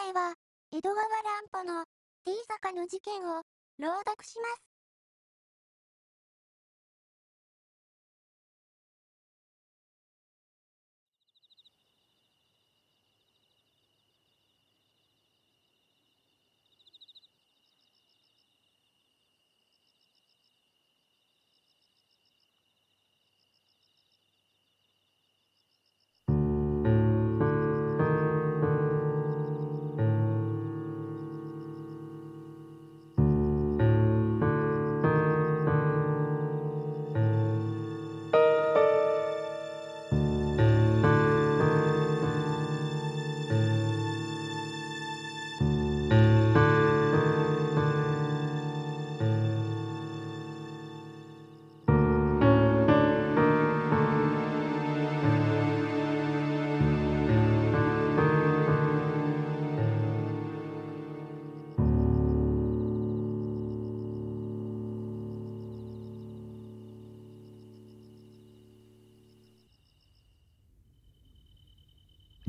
回は、江戸川乱歩の T 坂の事件を朗読します。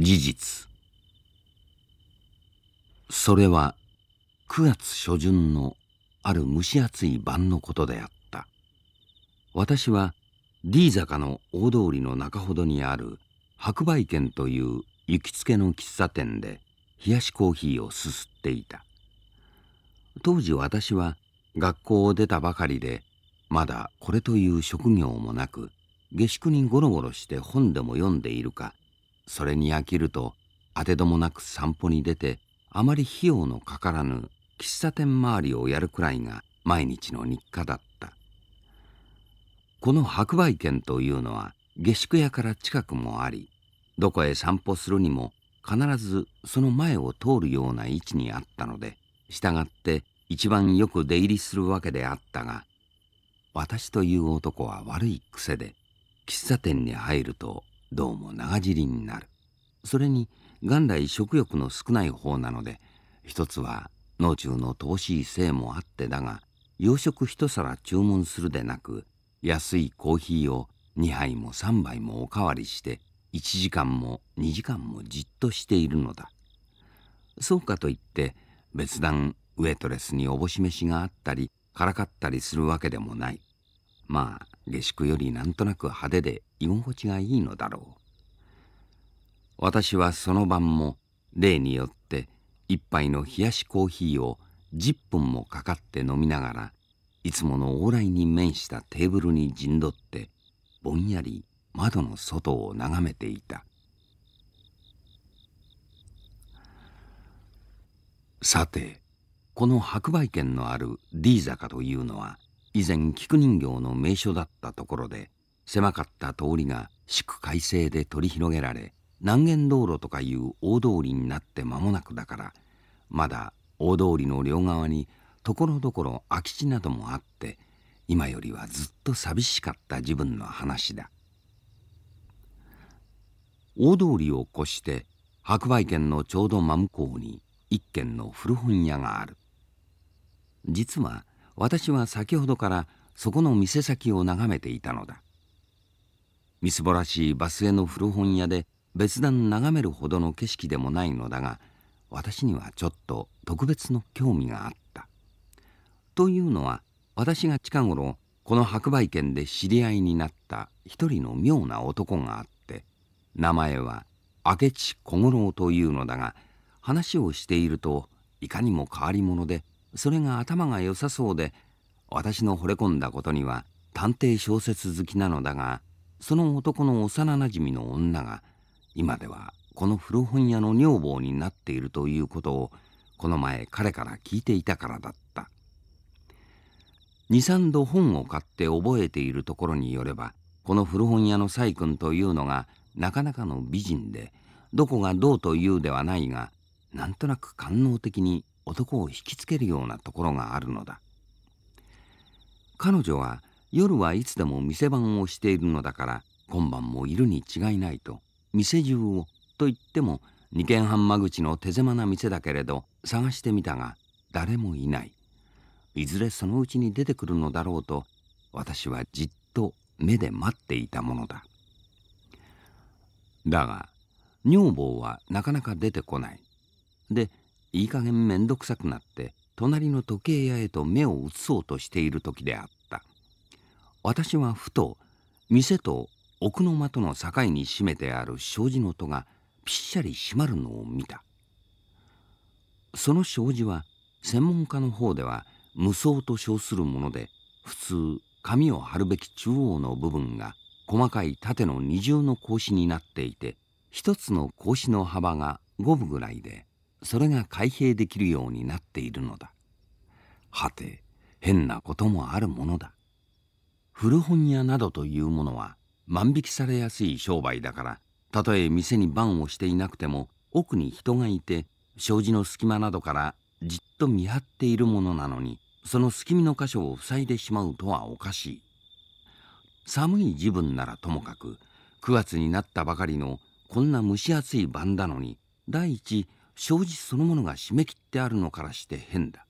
事実それは9月初旬のある蒸し暑い晩のことであった私は D 坂の大通りの中ほどにある白梅軒という行きつけの喫茶店で冷やしコーヒーをすすっていた当時私は学校を出たばかりでまだこれという職業もなく下宿にゴロゴロして本でも読んでいるかそれに飽きると当てどもなく散歩に出てあまり費用のかからぬ喫茶店周りをやるくらいが毎日の日課だったこの白梅軒というのは下宿屋から近くもありどこへ散歩するにも必ずその前を通るような位置にあったので従って一番よく出入りするわけであったが私という男は悪い癖で喫茶店に入るとどうも長尻になるそれに元来食欲の少ない方なので一つは農中の乏しい性もあってだが洋食一皿注文するでなく安いコーヒーを2杯も3杯もおかわりして1時間も2時間もじっとしているのだそうかといって別段ウエトレスにおぼし飯があったりからかったりするわけでもないまあ下宿よりなんとなく派手で居心地がいいのだろう私はその晩も例によって一杯の冷やしコーヒーを10分もかかって飲みながらいつもの往来に面したテーブルに陣取ってぼんやり窓の外を眺めていたさてこの白梅軒のある D 坂というのは以前菊人形の名所だったところで狭かった通りが宿改正で取り広げられ南限道路とかいう大通りになって間もなくだからまだ大通りの両側にところどころ空き地などもあって今よりはずっと寂しかった自分の話だ大通りを越して白梅軒のちょうど真向こうに一軒の古本屋がある実は私は先ほどからそこの店先を眺めていたのだみすぼらしいバスへの古本屋で別段眺めるほどの景色でもないのだが私にはちょっと特別の興味があったというのは私が近頃この白梅県で知り合いになった一人の妙な男があって名前は明智小五郎というのだが話をしているといかにも変わり者でそれが頭が良さそうで私の惚れ込んだことには探偵小説好きなのだがその男の幼なじみの女が今ではこの古本屋の女房になっているということをこの前彼から聞いていたからだった23度本を買って覚えているところによればこの古本屋の細君というのがなかなかの美人でどこがどうというではないがなんとなく官能的に男を引きつけるようなところがあるのだ彼女は夜はいつでも店番をしているのだから今晩もいるに違いないと店中をと言っても2軒半間口の手狭な店だけれど探してみたが誰もいないいずれそのうちに出てくるのだろうと私はじっと目で待っていたものだだが女房はなかなか出てこないでいい加減面倒くさくなって隣の時計屋へと目を移そうとしている時であった私はふと店と奥の間との境に閉めてある障子の戸がぴっしゃり閉まるのを見たその障子は専門家の方では無双と称するもので普通紙を貼るべき中央の部分が細かい縦の二重の格子になっていて一つの格子の幅が5分ぐらいでそれが開閉できるようになっているのだはて変なこともあるものだ古本屋などというものは万引きされやすい商売だからたとえ店に番をしていなくても奥に人がいて障子の隙間などからじっと見張っているものなのにその隙見の箇所を塞いでしまうとはおかしい寒い時分ならともかく9月になったばかりのこんな蒸し暑い晩だのに第一障子そのものが締め切ってあるのからして変だ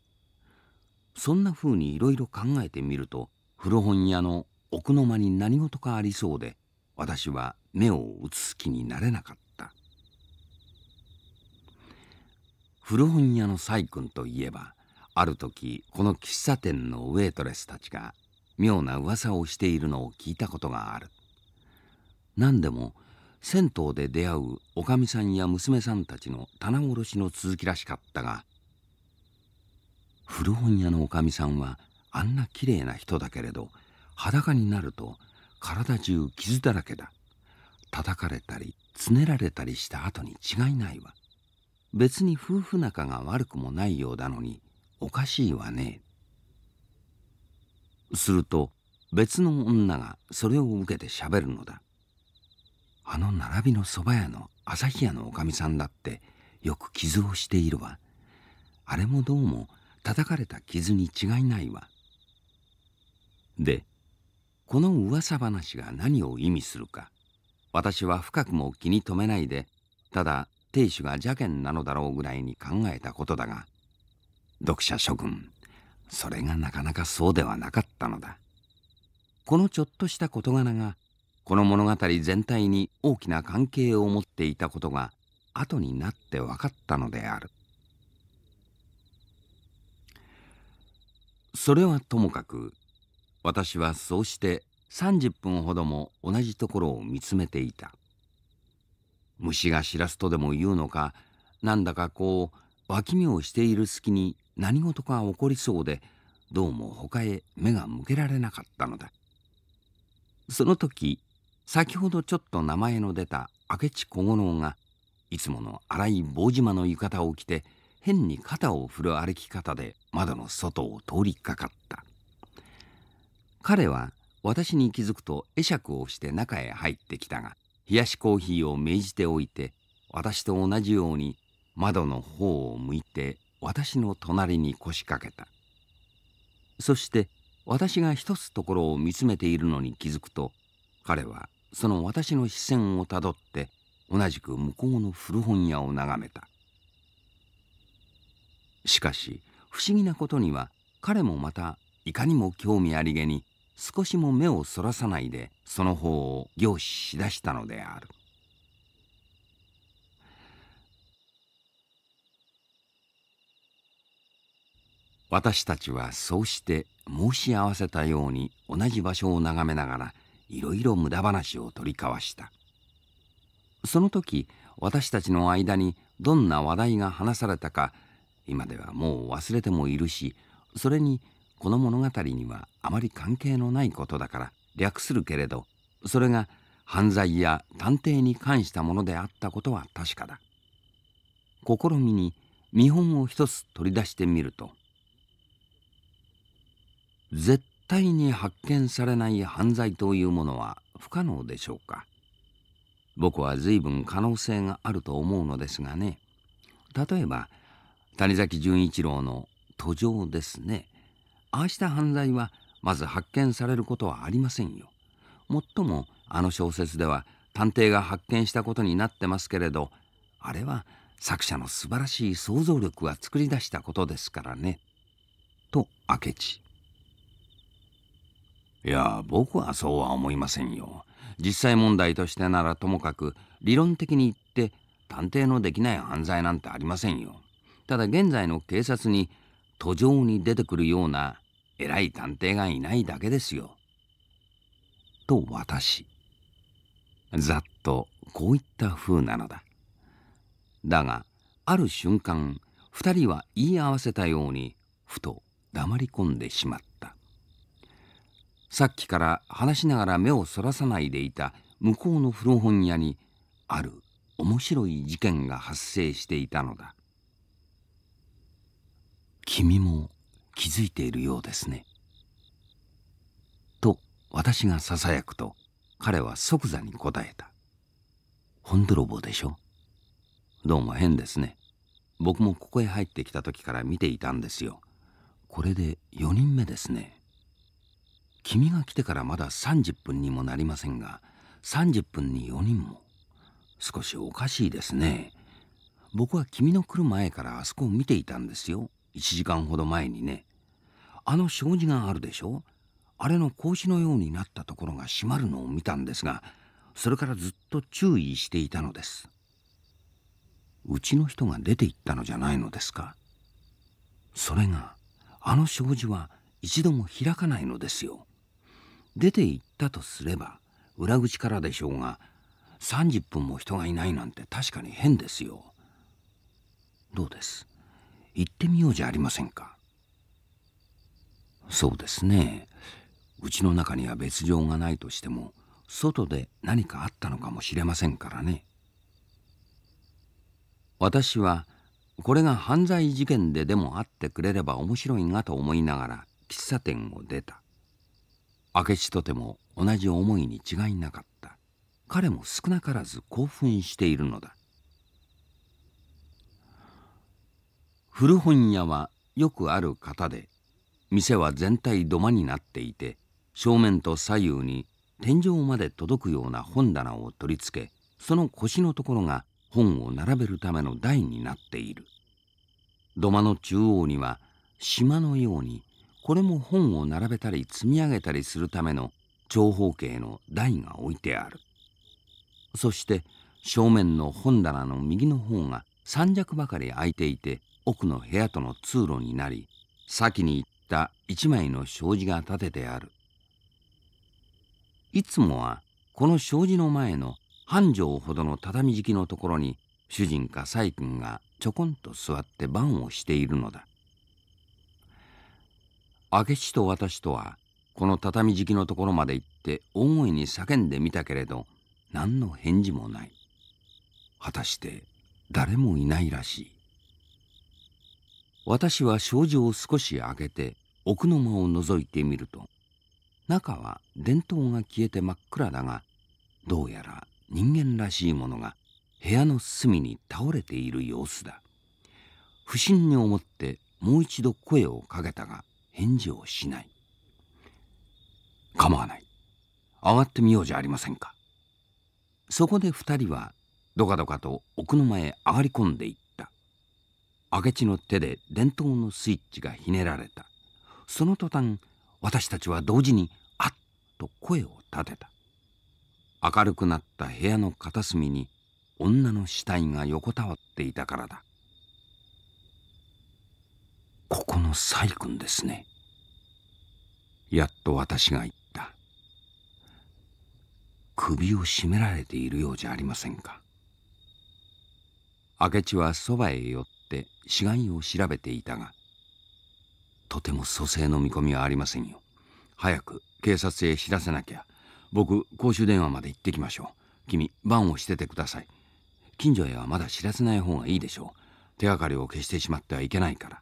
そんな風にいろいろ考えてみると古本屋の奥の間に何事かありそうで私は目を移す気になれなかった古本屋の細君といえばある時この喫茶店のウェイトレスたちが妙な噂をしているのを聞いたことがある何でも銭湯で出会うおかみさんや娘さんたちの棚卸しの続きらしかったが古本屋のおかみさんはあんな綺麗な人だけれど裸になると体中傷だらけだ叩かれたりつねられたりした後に違いないわ別に夫婦仲が悪くもないようなのにおかしいわねすると別の女がそれを受けてしゃべるのだあの並びの蕎麦屋の朝日屋のおかみさんだってよく傷をしているわあれもどうも叩かれた傷に違いないわでこの噂話が何を意味するか私は深くも気に留めないでただ亭主が邪険なのだろうぐらいに考えたことだが読者諸君それがなかなかそうではなかったのだこのちょっとした事柄がこの物語全体に大きな関係を持っていたことが後になって分かったのであるそれはともかく私はそうして30分ほども同じところを見つめていた虫がしらすとでも言うのかなんだかこう脇見をしている隙に何事か起こりそうでどうも他へ目が向けられなかったのだその時先ほどちょっと名前の出た明智小五郎がいつもの荒い棒島の浴衣を着て変に肩を振る歩き方で窓の外を通りかかった彼は私に気づくと会釈をして中へ入ってきたが冷やしコーヒーを命じておいて私と同じように窓の方を向いて私の隣に腰掛けたそして私が一つところを見つめているのに気づくと彼はその私の視線をたどって同じく向こうの古本屋を眺めたしかし不思議なことには彼もまたいかにも興味ありげに少しも目をそらさないでその方を凝視しだしたのである私たちはそうして申し合わせたように同じ場所を眺めながらいろいろ無駄話を取り交わしたその時私たちの間にどんな話題が話されたか今ではもう忘れてもいるしそれにこの物語にはあまり関係のないことだから略するけれどそれが犯罪や探偵に関したものであったことは確かだ試みに見本を一つ取り出してみると「Z」対に発見されない犯罪というものは不可能でしょうか僕は随分可能性があると思うのですがね例えば谷崎潤一郎の途上ですねああした犯罪はまず発見されることはありませんよもっともあの小説では探偵が発見したことになってますけれどあれは作者の素晴らしい想像力が作り出したことですからねと明智いや僕はそうは思いませんよ実際問題としてならともかく理論的に言って探偵のできない犯罪なんてありませんよただ現在の警察に途上に出てくるような偉い探偵がいないだけですよと私ざっとこういった風なのだだがある瞬間2人は言い合わせたようにふと黙り込んでしまったさっきから話しながら目をそらさないでいた向こうの古本屋にある面白い事件が発生していたのだ君も気づいているようですねと私がささやくと彼は即座に答えた本泥棒でしょどうも変ですね僕もここへ入ってきた時から見ていたんですよこれで4人目ですね君が来てからまだ30分にもなりませんが30分に4人も少しおかしいですね僕は君の来る前からあそこを見ていたんですよ1時間ほど前にねあの障子があるでしょあれの格子のようになったところが閉まるのを見たんですがそれからずっと注意していたのですうちの人が出て行ったのじゃないのですかそれがあの障子は一度も開かないのですよ出て行ったとすれば裏口からでしょうが30分も人がいないなんて確かに変ですよどうです行ってみようじゃありませんかそうですねうちの中には別状がないとしても外で何かあったのかもしれませんからね私はこれが犯罪事件ででもあってくれれば面白いがと思いながら喫茶店を出た明智とても同じ思いに違いなかった彼も少なからず興奮しているのだ古本屋はよくある方で店は全体土間になっていて正面と左右に天井まで届くような本棚を取り付けその腰のところが本を並べるための台になっている土間の中央には島のようにこれも本を並べたり積み上げたりするための長方形の台が置いてあるそして正面の本棚の右の方が3尺ばかり空いていて奥の部屋との通路になり先に行った1枚の障子が立ててあるいつもはこの障子の前の半畳ほどの畳敷きのところに主人か細君がちょこんと座って番をしているのだ明智と私とはこの畳敷きのところまで行って大声に叫んでみたけれど何の返事もない果たして誰もいないらしい私は障子を少し開けて奥の間を覗いてみると中は電灯が消えて真っ暗だがどうやら人間らしいものが部屋の隅に倒れている様子だ不審に思ってもう一度声をかけたが返事をしない構わない上がってみようじゃありませんかそこで2人はどかどかと奥の間へ上がり込んでいった明智の手で電灯のスイッチがひねられたその途端私たちは同時にあっと声を立てた明るくなった部屋の片隅に女の死体が横たわっていたからだここの細君ですねやっと私が言った首を絞められているようじゃありませんか明智はそばへ寄って死骸を調べていたがとても蘇生の見込みはありませんよ早く警察へ知らせなきゃ僕公衆電話まで行ってきましょう君番をしててください近所へはまだ知らせない方がいいでしょう手がかりを消してしまってはいけないから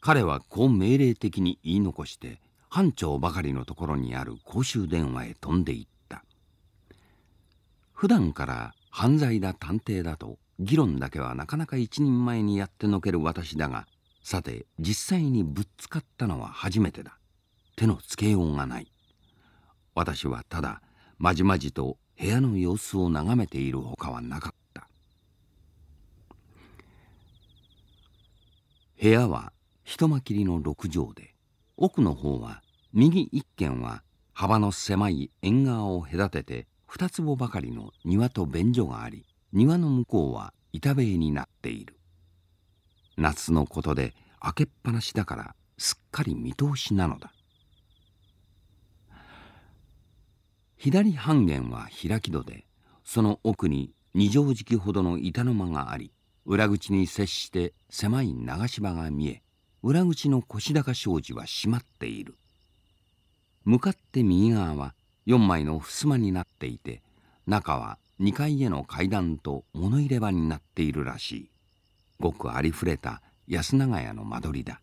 彼はこう命令的に言い残して班長ばかりのところにある公衆電話へ飛んでいった普段から犯罪だ探偵だと議論だけはなかなか一人前にやってのける私だがさて実際にぶっつかったのは初めてだ手のつけようがない私はただまじまじと部屋の様子を眺めているほかはなかった部屋は一間切りの六畳で奥の方は右一軒は幅の狭い縁側を隔てて二坪ばかりの庭と便所があり庭の向こうは板塀になっている夏のことで開けっぱなしだからすっかり見通しなのだ左半減は開き戸でその奥に二畳敷ほどの板の間があり裏口に接して狭い流し場が見え裏口の腰高障子は閉まっている向かって右側は4枚の襖になっていて中は2階への階段と物入れ場になっているらしいごくありふれた安長屋の間取りだ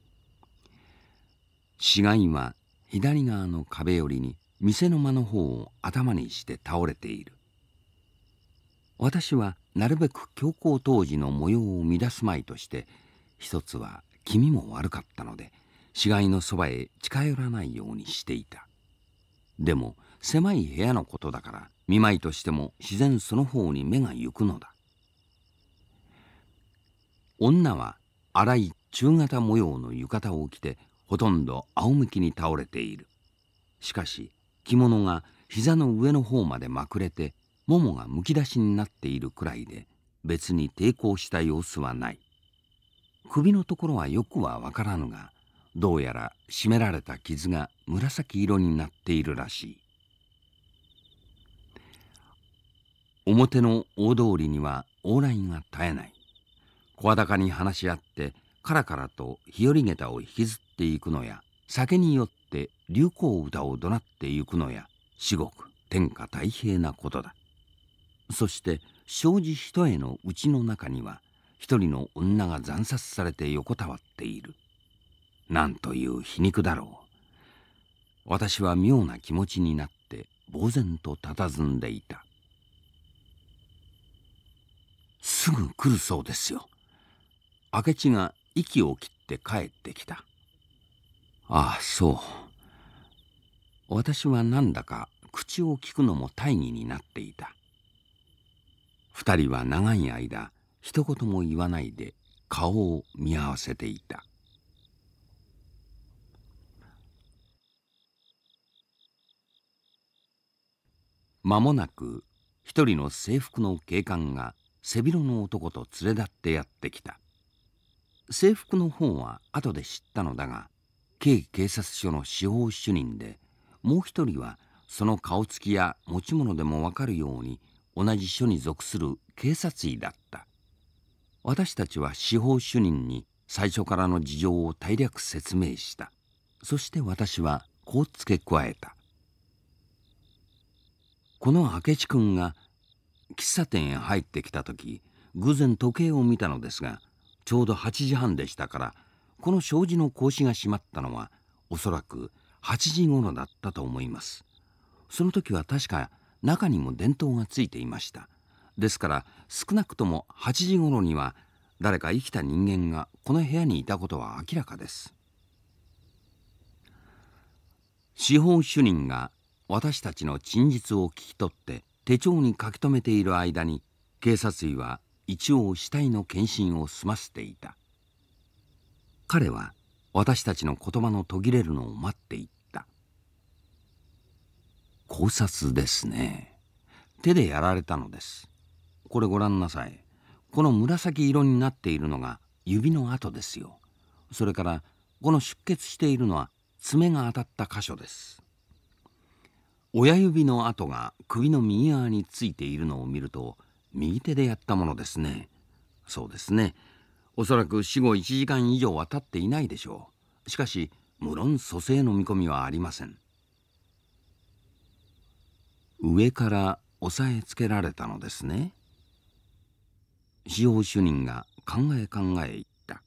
死骸は左側の壁寄りに店の間の方を頭にして倒れている私はなるべく強行当時の模様を乱すまいとして一つは気味も悪かったので死骸のそばへ近寄らないようにしていたでも狭い部屋のことだから見舞いとしても自然その方に目が行くのだ女は荒い中型模様の浴衣を着てほとんど仰向きに倒れているしかし着物が膝の上の方までまくれてももがむき出しになっているくらいで別に抵抗した様子はない首のところはよくはわからぬがどうやら締められた傷が紫色になっているらしい表の大通りには往来が絶えない声高に話し合ってカラカラと日和下駄を引きずっていくのや酒によって流行歌を怒鳴っていくのや至極天下太平なことだそして障子一重のうちの中には一人の女が惨殺されて横たわっているなんという皮肉だろう私は妙な気持ちになって呆然と佇んでいたすぐ来るそうですよ明智が息を切って帰ってきたああそう私はなんだか口を聞くのも大義になっていた二人は長い間一言も言わないで顔を見合わせていた間もなく一人の制服の警官が背広の男と連れ立ってやってきた制服の方は後で知ったのだが警警察署の司法主任でもう一人はその顔つきや持ち物でも分かるように同じ署に属する警察医だった私たちは司法主任に最初からの事情を大略説明したそして私はこう付け加えたこの明智君が喫茶店へ入ってきた時偶然時計を見たのですがちょうど8時半でしたからこの障子の格子が閉まったのはおそらく8時頃だったと思いますその時は確か中にも電灯がついていましたですから少なくとも8時頃には誰か生きた人間がこの部屋にいたことは明らかです司法主任が私たちの陳述を聞き取って手帳に書き留めている間に警察医は一応死体の検診を済ませていた彼は私たちの言葉の途切れるのを待っていった考察ですね手でやられたのですこれご覧なさいこの紫色になっているのが指の跡ですよそれからこの出血しているのは爪が当たった箇所です親指の跡が首の右側についているのを見ると右手でやったものですねそうですねおそらく死後1時間以上は経っていないでしょうしかし無論蘇生の見込みはありません上から押さえつけられたのですね使用主任が考え考え言った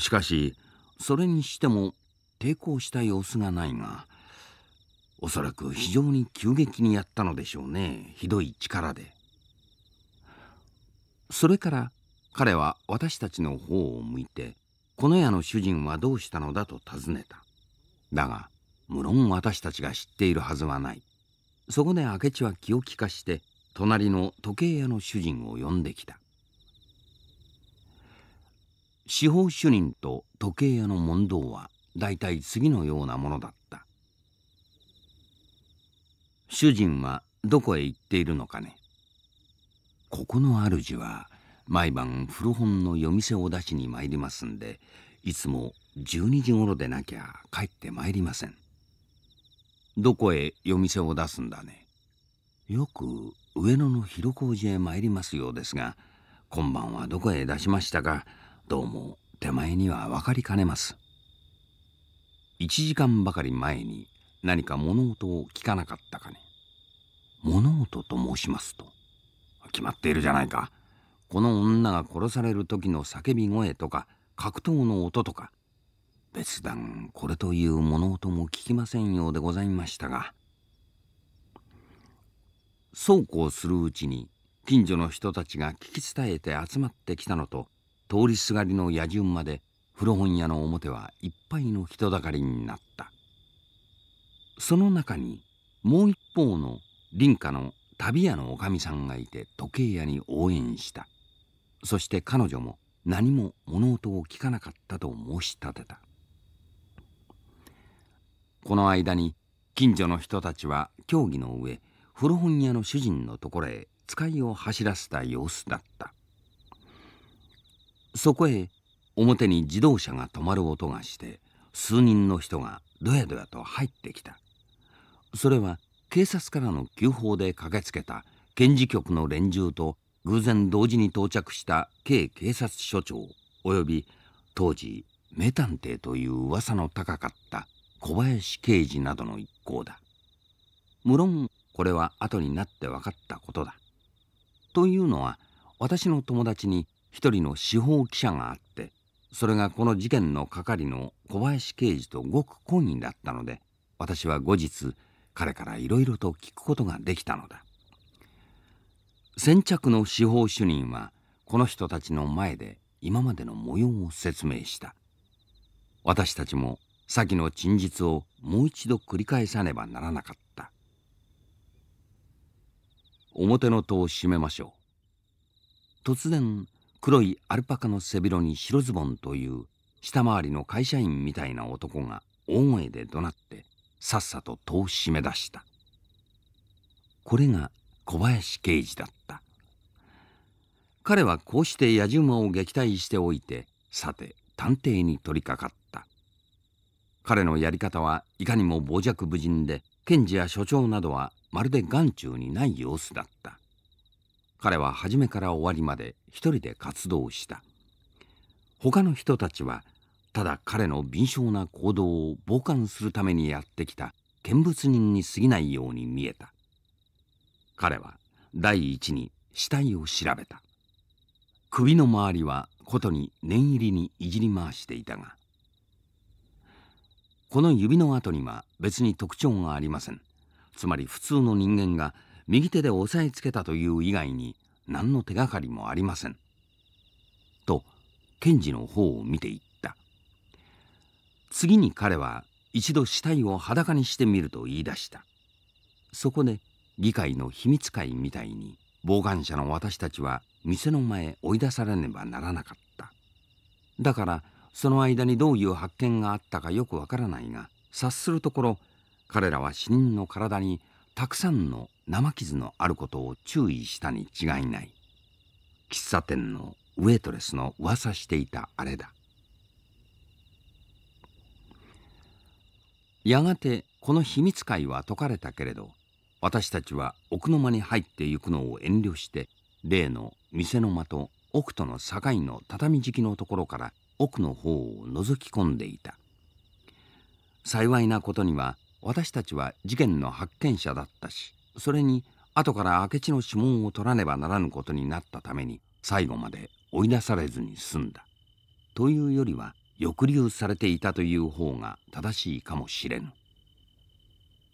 しかしそれにしても抵抗した様子がないがおそらく非常に急激にやったのでしょうねひどい力でそれから彼は私たちの方を向いてこの家の主人はどうしたのだと尋ねただが無論私たちが知っているはずはないそこで明智は気を利かして隣の時計屋の主人を呼んできた司法主任と時計屋の問答は大体次のようなものだった主人はどこへ行っているのかねここの主は毎晩古本の夜店を出しに参りますんでいつも12時ごろでなきゃ帰って参りませんどこへ夜店を出すんだねよく上野の広小路へ参りますようですが今晩はどこへ出しましたかどうも手前には分かりかねます1時間ばかり前に何か物音を聞かなかったかね物音と申しますと決まっているじゃないかこの女が殺される時の叫び声とか格闘の音とか別段これという物音も聞きませんようでございましたがそうこうするうちに近所の人たちが聞き伝えて集まってきたのと通りすがりの野じまで古本屋の表はいっぱいの人だかりになったその中にもう一方の林家の旅屋のおかみさんがいて時計屋に応援したそして彼女も何も物音を聞かなかったと申し立てたこの間に近所の人たちは協議の上古本屋の主人のところへ使いを走らせた様子だったそこへ表に自動車が止まる音がして数人の人がどやどやと入ってきたそれは警察からの急報で駆けつけた検事局の連中と偶然同時に到着した警警察署長および当時名探偵という噂の高かった小林刑事などの一行だ無論これは後になって分かったことだ。というのは私の友達に一人の司法記者があってそれがこの事件の係の小林刑事とごく懇意だったので私は後日彼からいろいろと聞くことができたのだ先着の司法主任はこの人たちの前で今までの模様を説明した私たちも先の陳述をもう一度繰り返さねばならなかった表の戸を閉めましょう突然黒いアルパカの背広に白ズボンという下回りの会社員みたいな男が大声で怒鳴ってさっさと戸を閉め出したこれが小林刑事だった彼はこうしてやじ馬を撃退しておいてさて探偵に取り掛かった彼のやり方はいかにも傍若無人で検事や所長などはまるで眼中にない様子だった彼は初めから終わりまで一人で活動した他の人たちはただ彼の敏捷な行動を傍観するためにやってきた見物人に過ぎないように見えた彼は第一に死体を調べた首の周りはことに念入りにいじり回していたがこの指の跡には別に特徴がありませんつまり普通の人間が右手で押さえつけたという以外に何の手がかりもありません。と検事の方を見ていった次に彼は一度死体を裸にしてみると言い出したそこで議会の秘密会みたいに傍観者の私たちは店の前追い出されねばならなかっただからその間にどういう発見があったかよくわからないが察するところ彼らは死人の体にたくさんの生傷のあることを注意したに違いない喫茶店のウェイトレスの噂していたあれだやがてこの秘密会は解かれたけれど私たちは奥の間に入ってゆくのを遠慮して例の店の間と奥との境の畳敷きのところから奥の方を覗き込んでいた幸いなことには私たちは事件の発見者だったしそれに後から明智の指紋を取らねばならぬことになったために最後まで追い出されずに済んだというよりは抑留されていたという方が正しいかもしれぬ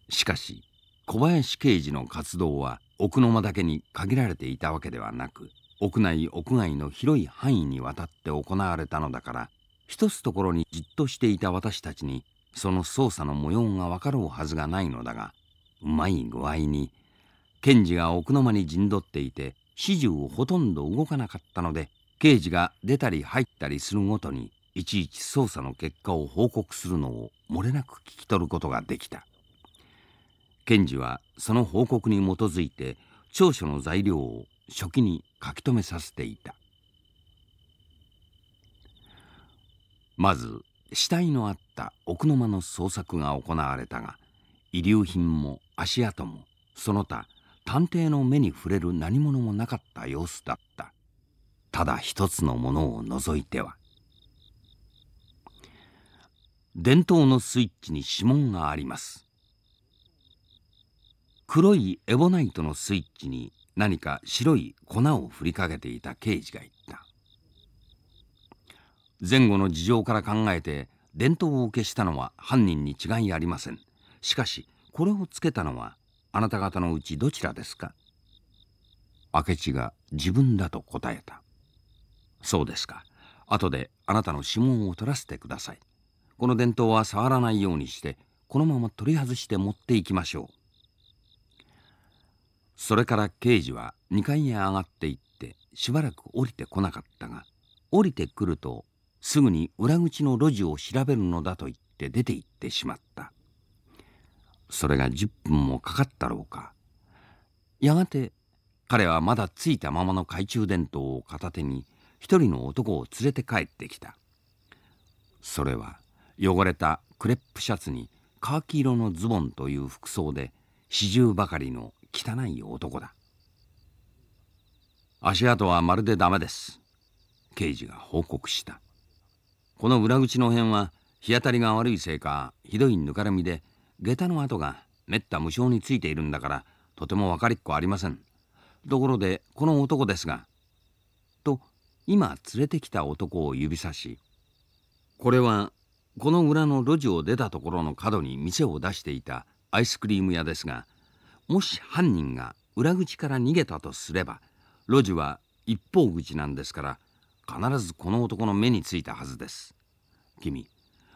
しかし小林刑事の活動は奥の間だけに限られていたわけではなく屋内屋外の広い範囲にわたって行われたのだから一つところにじっとしていた私たちにその捜査の模様が分かろうはずがないのだがうまい具合に検事が奥の間に陣取っていて始終ほとんど動かなかったので刑事が出たり入ったりするごとにいちいち捜査の結果を報告するのを漏れなく聞き取ることができた検事はその報告に基づいて調書の材料を書記に書き留めさせていたまず死体のあった奥の間の捜索が行われたが遺留品も足跡もその他探偵の目に触れる何物もなかった様子だったただ一つのものを除いては伝統のスイッチに指紋があります黒いエボナイトのスイッチに何か白い粉を振りかけていた刑事が言った前後の事情から考えて伝統を消したのは犯人に違いありませんしかしこれをつけたのはあなた方のうちどちらですか明智が自分だと答えたそうですか後であなたの指紋を取らせてくださいこの伝統は触らないようにしてこのまま取り外して持っていきましょうそれから刑事は2階へ上がっていってしばらく降りてこなかったが降りてくるとすぐに裏口の路地を調べるのだと言って出て行ってしまったそれが10分もかかったろうかやがて彼はまだついたままの懐中電灯を片手に一人の男を連れて帰ってきたそれは汚れたクレップシャツにカーキ色のズボンという服装で四十ばかりの汚い男だ足跡はまるでダメです刑事が報告したこの裏口の辺は日当たりが悪いせいかひどいぬかるみで下駄の跡がめった無償についているんだからとても分かりっこありませんところでこの男ですが」と今連れてきた男を指さし「これはこの裏の路地を出たところの角に店を出していたアイスクリーム屋ですがもし犯人が裏口から逃げたとすれば路地は一方口なんですから必ずこの男の目についたはずです君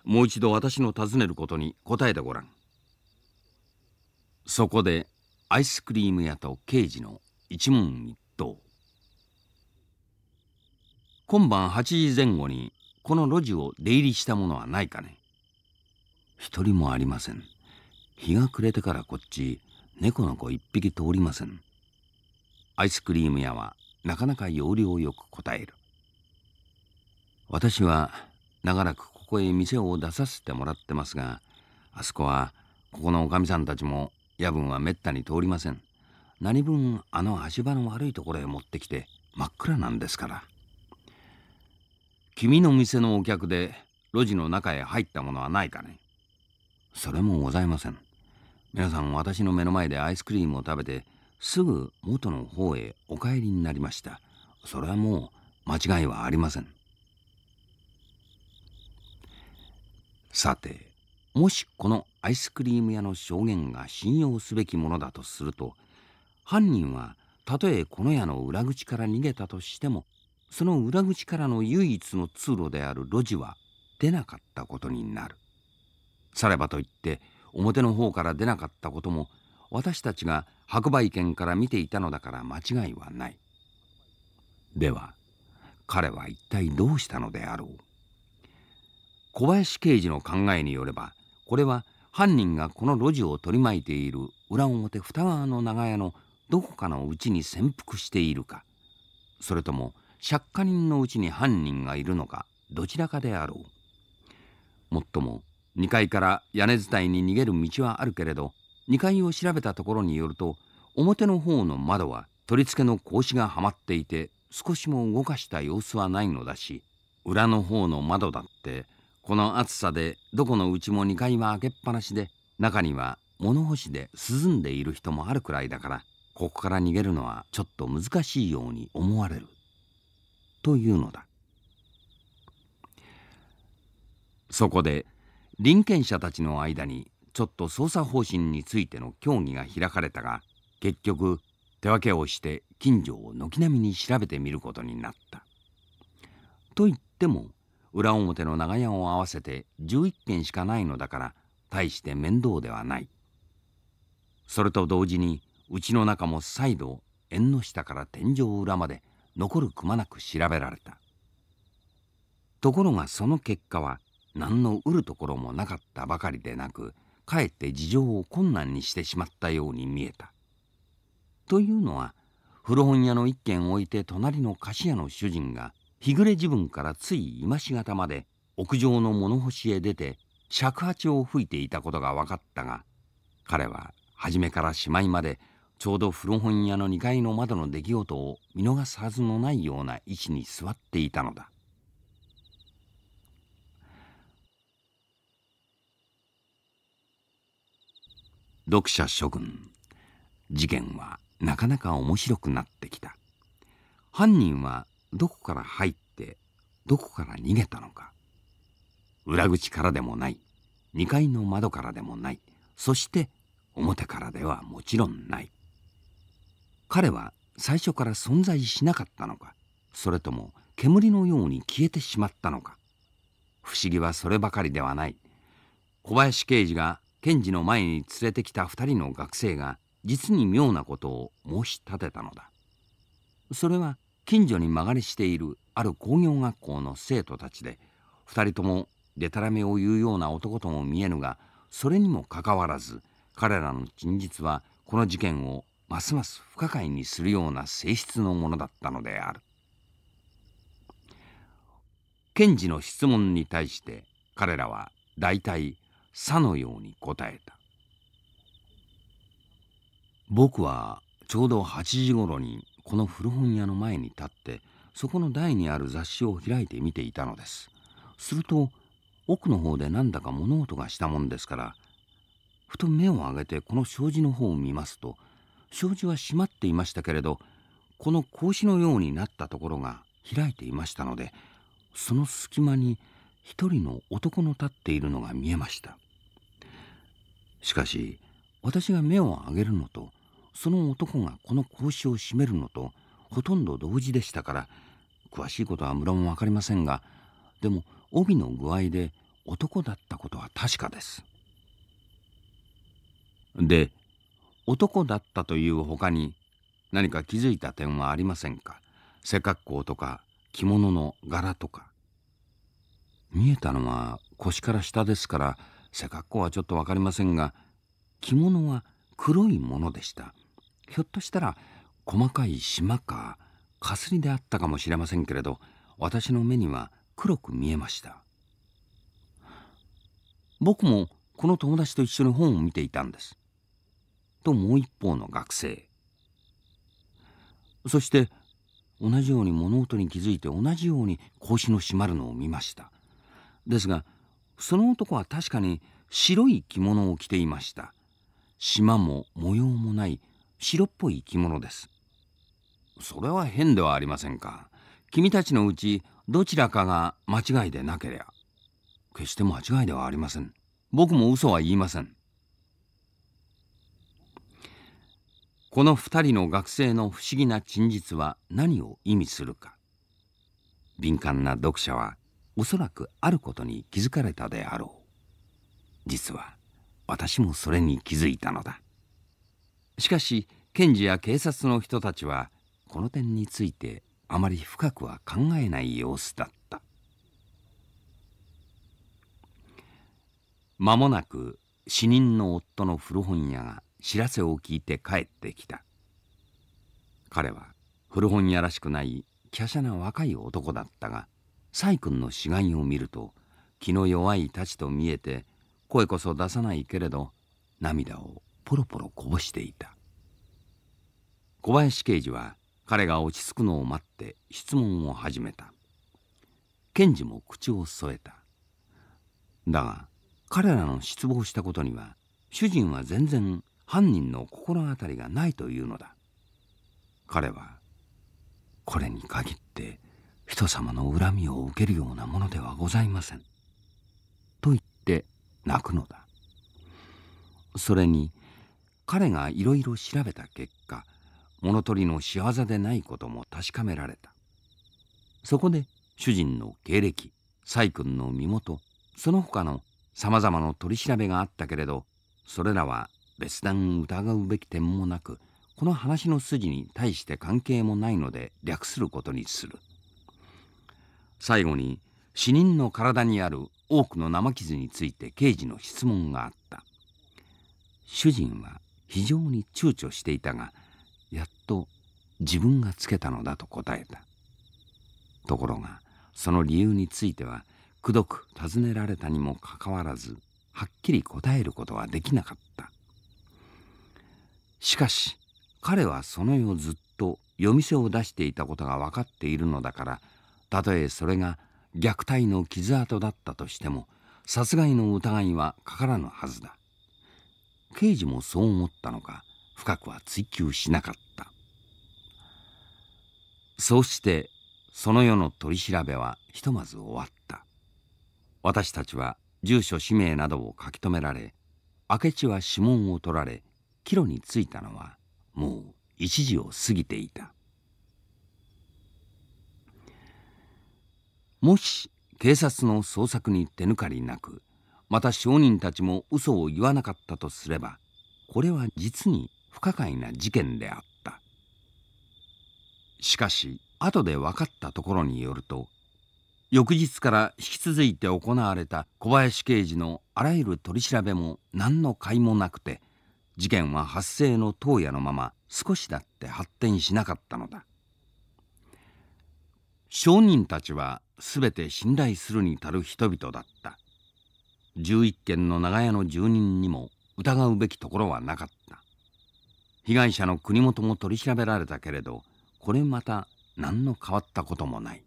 もう一度私の尋ねることに答えてごらんそこでアイスクリーム屋と刑事の一問一答今晩8時前後にこの路地を出入りした者はないかね一人もありません日が暮れてからこっち猫の子一匹通りませんアイスクリーム屋はなかなか要領よく答える私は長らくここへ店を出させてもらってますがあそこはここのおかみさんたちも夜分はめったに通りません何分あの足場の悪いところへ持ってきて真っ暗なんですから君の店のお客で路地の中へ入ったものはないかねそれもございません皆さん私の目の前でアイスクリームを食べてすぐ元の方へお帰りになりましたそれはもう間違いはありませんさてもしこのアイスクリーム屋の証言が信用すべきものだとすると犯人はたとえこの屋の裏口から逃げたとしてもその裏口からの唯一の通路である路地は出なかったことになる。さればといって表の方から出なかったことも私たちが白梅圏から見ていたのだから間違いはない。では彼は一体どうしたのであろう小林刑事の考えによればこれは犯人がこの路地を取り巻いている裏表二川の長屋のどこかのうちに潜伏しているかそれとも借家人のうちに犯人がいるのかどちらかであろうもっとも2階から屋根伝いに逃げる道はあるけれど2階を調べたところによると表の方の窓は取り付けの格子がはまっていて少しも動かした様子はないのだし裏の方の窓だってこの暑さでどこのうちも2階は開けっぱなしで中には物干しで涼んでいる人もあるくらいだからここから逃げるのはちょっと難しいように思われるというのだそこで臨検者たちの間にちょっと捜査方針についての協議が開かれたが結局手分けをして近所を軒並みに調べてみることになった。と言っても裏表の長屋を合わせて11軒しかないのだから大して面倒ではないそれと同時にうちの中も再度縁の下から天井裏まで残るくまなく調べられたところがその結果は何の得るところもなかったばかりでなくかえって事情を困難にしてしまったように見えたというのは古本屋の一軒置いて隣の菓子屋の主人が日暮れ時分からつい今しがたまで屋上の物干しへ出て尺八を吹いていたことが分かったが彼は初めからしまいまでちょうど古本屋の2階の窓の出来事を見逃すはずのないような位置に座っていたのだ読者諸君事件はなかなか面白くなってきた犯人はどこから入ってどこから逃げたのか裏口からでもない2階の窓からでもないそして表からではもちろんない彼は最初から存在しなかったのかそれとも煙のように消えてしまったのか不思議はそればかりではない小林刑事が検事の前に連れてきた2人の学生が実に妙なことを申し立てたのだそれは近所に間借りしているある工業学校の生徒たちで2人ともでたらめを言うような男とも見えぬがそれにもかかわらず彼らの陳述はこの事件をますます不可解にするような性質のものだったのである検事の質問に対して彼らは大体さのように答えた僕はちょうど8時ごろにこの古本屋の前に立ってそこの台にある雑誌を開いて見ていたのですすると奥の方でなんだか物音がしたもんですからふと目を上げてこの障子の方を見ますと障子は閉まっていましたけれどこの格子のようになったところが開いていましたのでその隙間に一人の男の立っているのが見えましたしかし私が目を上げるのとその男がこの格子を閉めるのとほとんど同時でしたから詳しいことは無論分かりませんがでも帯の具合で男だったことは確かです。で男だったという他に何か気づいた点はありませんか背格好とか着物の柄とか見えたのは腰から下ですから背格好はちょっと分かりませんが着物は黒いものでしたひょっとしたら細かい島かかすりであったかもしれませんけれど私の目には黒く見えました僕もこの友達と一緒に本を見ていたんですともう一方の学生そして同じように物音に気づいて同じように格子の閉まるのを見ましたですがその男は確かに白い着物を着ていました島も模様もない白っぽい生き物ですそれは変ではありませんか君たちのうちどちらかが間違いでなければ決して間違いではありません僕も嘘は言いませんこの2人の学生の不思議な陳述は何を意味するか敏感な読者はおそらくあることに気づかれたであろう実は私もそれに気づいたのだしかし検事や警察の人たちはこの点についてあまり深くは考えない様子だった間もなく死人の夫の古本屋が知らせを聞いて帰ってきた彼は古本屋らしくない華奢な若い男だったが細君の死骸を見ると気の弱い太刀と見えて声こそ出さないけれど涙をポロポロこぼしていた小林刑事は彼が落ち着くのを待って質問を始めた検事も口を添えただが彼らの失望したことには主人は全然犯人の心当たりがないというのだ彼はこれに限って人様の恨みを受けるようなものではございませんと言って泣くのだそれに彼がいろいろ調べた結果物取りの仕業でないことも確かめられたそこで主人の経歴崔君の身元その他のさまざまな取り調べがあったけれどそれらは別段疑うべき点もなくこの話の筋に対して関係もないので略することにする最後に死人の体にある多くの生傷について刑事の質問があった主人は非常に躊躇していたがやっと自分がつけたのだと答えたところがその理由についてはくどく尋ねられたにもかかわらずはっきり答えることはできなかったしかし彼はその夜ずっと夜店を出していたことが分かっているのだからたとえそれが虐待の傷跡だったとしても殺害の疑いはかからぬはずだ刑事もそう思ったのか深くは追求しなかったそうしてその夜の取り調べはひとまず終わった私たちは住所氏名などを書き留められ明智は指紋を取られ帰路に着いたのはもう1時を過ぎていたもし警察の捜索に手抜かりなくまた商人たちも嘘を言わなかったとすればこれは実に不可解な事件であったしかし後で分かったところによると翌日から引き続いて行われた小林刑事のあらゆる取り調べも何の甲斐もなくて事件は発生の当夜のまま少しだって発展しなかったのだ証人たちは全て信頼するに足る人々だった11軒の長屋の住人にも疑うべきところはなかった被害者の国元も取り調べられたけれどこれまた何の変わったこともない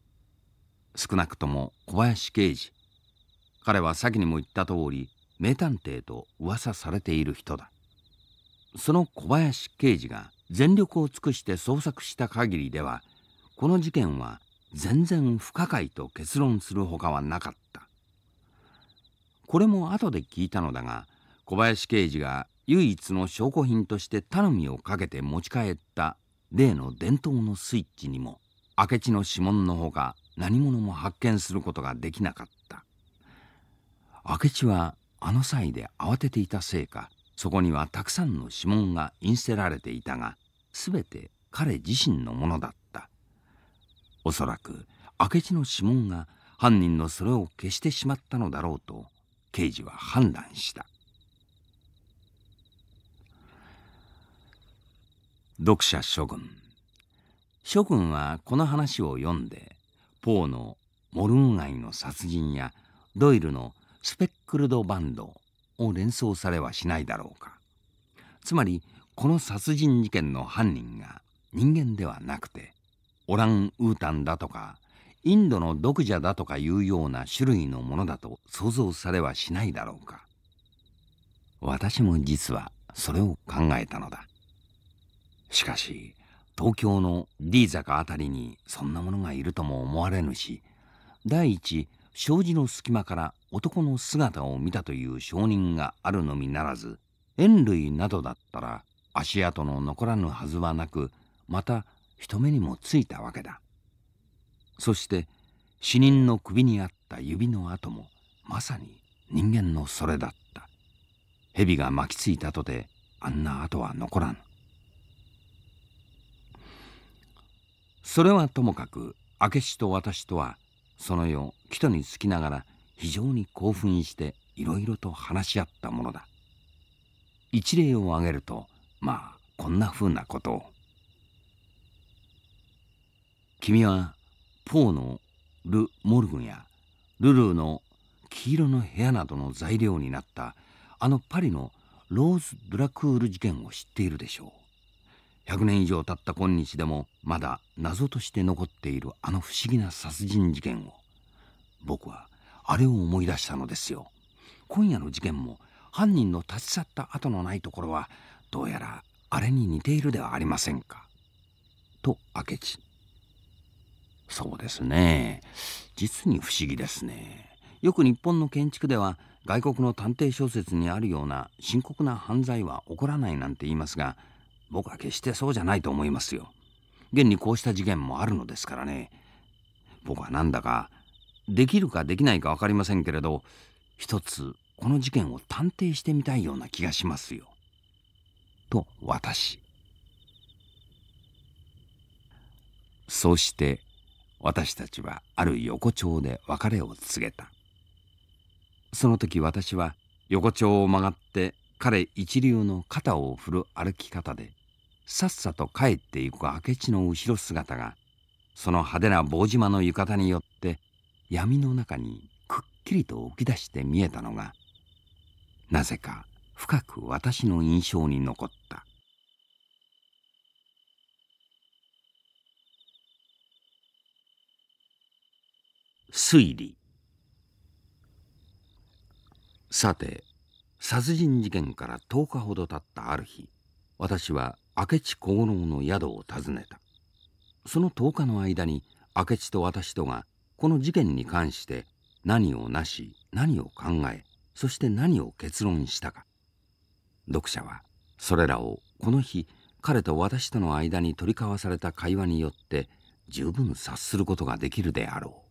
少なくとも小林刑事彼は先にも言った通り名探偵と噂されている人だその小林刑事が全力を尽くして捜索した限りではこの事件は全然不可解と結論するほかはなかっこれも後で聞いたのだが小林刑事が唯一の証拠品として頼みをかけて持ち帰った例の伝統のスイッチにも明智の指紋のほか何者も発見することができなかった明智はあの際で慌てていたせいかそこにはたくさんの指紋が印せられていたが全て彼自身のものだったおそらく明智の指紋が犯人のそれを消してしまったのだろうと刑事は判断した読者諸君諸君はこの話を読んでポーの「モルン街の殺人」やドイルの「スペックルド・バンド」を連想されはしないだろうかつまりこの殺人事件の犯人が人間ではなくてオランウータンだとかインドの独蛇だとかいうような種類のものだと想像されはしないだろうか私も実はそれを考えたのだしかし東京の D 坂あたりにそんなものがいるとも思われぬし第一障子の隙間から男の姿を見たという証人があるのみならず塩類などだったら足跡の残らぬはずはなくまた人目にもついたわけだそして死人の首にあった指の跡もまさに人間のそれだった蛇が巻きついたとてあんな跡は残らぬそれはともかく明智と私とはその夜木戸につきながら非常に興奮していろいろと話し合ったものだ一例を挙げるとまあこんなふうなことを君は唐のル・モルグンやルルーの黄色の部屋などの材料になったあのパリのローズ・ドラクール事件を知っているでしょう100年以上経った今日でもまだ謎として残っているあの不思議な殺人事件を僕はあれを思い出したのですよ今夜の事件も犯人の立ち去った後のないところはどうやらあれに似ているではありませんかと明智そうですね実に不思議ですねよく日本の建築では外国の探偵小説にあるような深刻な犯罪は起こらないなんて言いますが僕は決してそうじゃないと思いますよ現にこうした事件もあるのですからね僕はなんだかできるかできないか分かりませんけれど一つこの事件を探偵してみたいような気がしますよ。と私そして私たちはある横丁で別れを告げたその時私は横丁を曲がって彼一流の肩を振る歩き方でさっさと帰っていく明智の後ろ姿がその派手な棒島の浴衣によって闇の中にくっきりと浮き出して見えたのがなぜか深く私の印象に残った推理さて殺人事件から10日ほど経ったある日私は明智小五郎の宿を訪ねたその10日の間に明智と私とがこの事件に関して何をなし何を考えそして何を結論したか読者はそれらをこの日彼と私との間に取り交わされた会話によって十分察することができるであろう。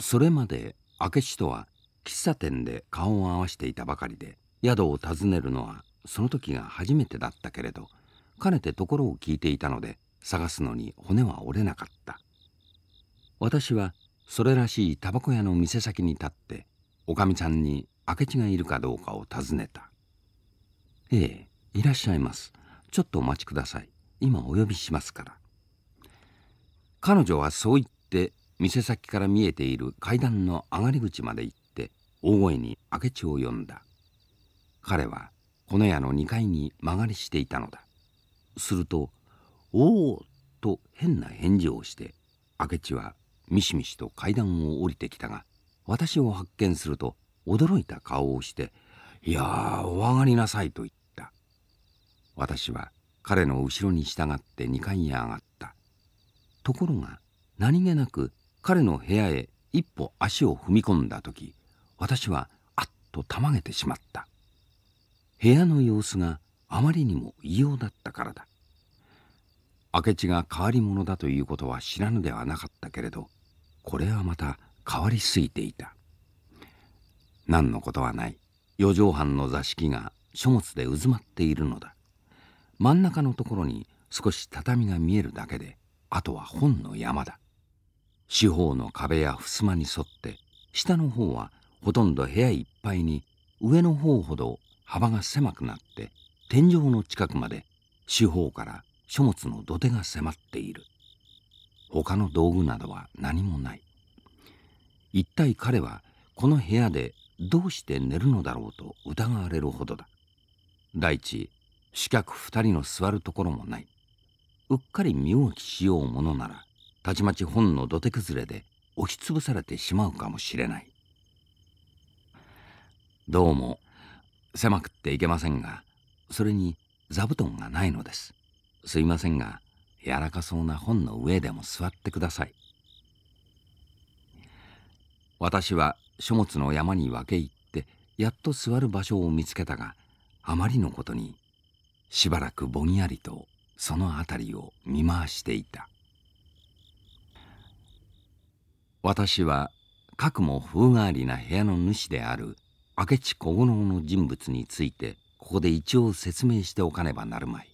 それまで明智とは喫茶店で顔を合わしていたばかりで宿を訪ねるのはその時が初めてだったけれどかねてところを聞いていたので探すのに骨は折れなかった私はそれらしいタバコ屋の店先に立っておかみさんに明智がいるかどうかを尋ねた「ええいらっしゃいますちょっとお待ちください今お呼びしますから」彼女はそう言って店先から見えている階段の上がり口まで行って大声に明智を呼んだ彼はこの家の2階に間借りしていたのだすると「おお!」と変な返事をして明智はミシミシと階段を降りてきたが私を発見すると驚いた顔をして「いやあお上がりなさい」と言った私は彼の後ろに従って2階へ上がったところが何気なく彼の部屋へ一歩足を踏み込んだ時私はあっとたまげてしまった部屋の様子があまりにも異様だったからだ明智が変わり者だということは知らぬではなかったけれどこれはまた変わりすぎていた何のことはない四畳半の座敷が書物で渦まっているのだ真ん中のところに少し畳が見えるだけであとは本の山だ四方の壁や襖に沿って下の方はほとんど部屋いっぱいに上の方ほど幅が狭くなって天井の近くまで四方から書物の土手が迫っている他の道具などは何もない一体彼はこの部屋でどうして寝るのだろうと疑われるほどだ第一四客二人の座るところもないうっかり身動きしようものならたちまち本の土手崩れで押しつぶされてしまうかもしれないどうも狭くっていけませんがそれに座布団がないのですすいませんが柔らかそうな本の上でも座ってください私は書物の山に分け入ってやっと座る場所を見つけたがあまりのことにしばらくぼんやりとその辺りを見回していた私はかくも風変わりな部屋の主である明智小五郎の人物についてここで一応説明しておかねばなるまい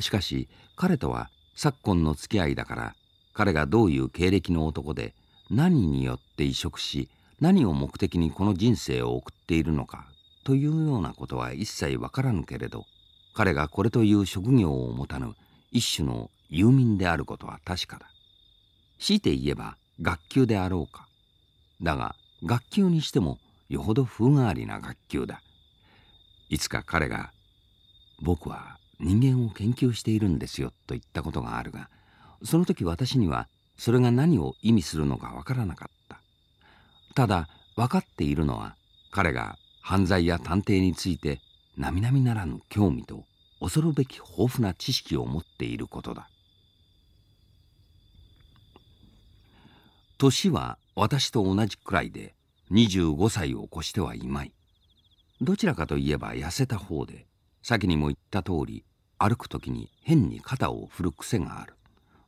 しかし彼とは昨今の付き合いだから彼がどういう経歴の男で何によって移植し何を目的にこの人生を送っているのかというようなことは一切わからぬけれど彼がこれという職業を持たぬ一種の遊民であることは確かだ強いて言えば学級であろうかだが学級にしてもよほど風変わりな学級だいつか彼が「僕は人間を研究しているんですよ」と言ったことがあるがその時私にはそれが何を意味するのかわからなかったただ分かっているのは彼が犯罪や探偵について並々ならぬ興味と恐るべき豊富な知識を持っていることだ年は私と同じくらいで25歳を越してはいまいどちらかといえば痩せた方で先にも言った通り歩く時に変に肩を振る癖がある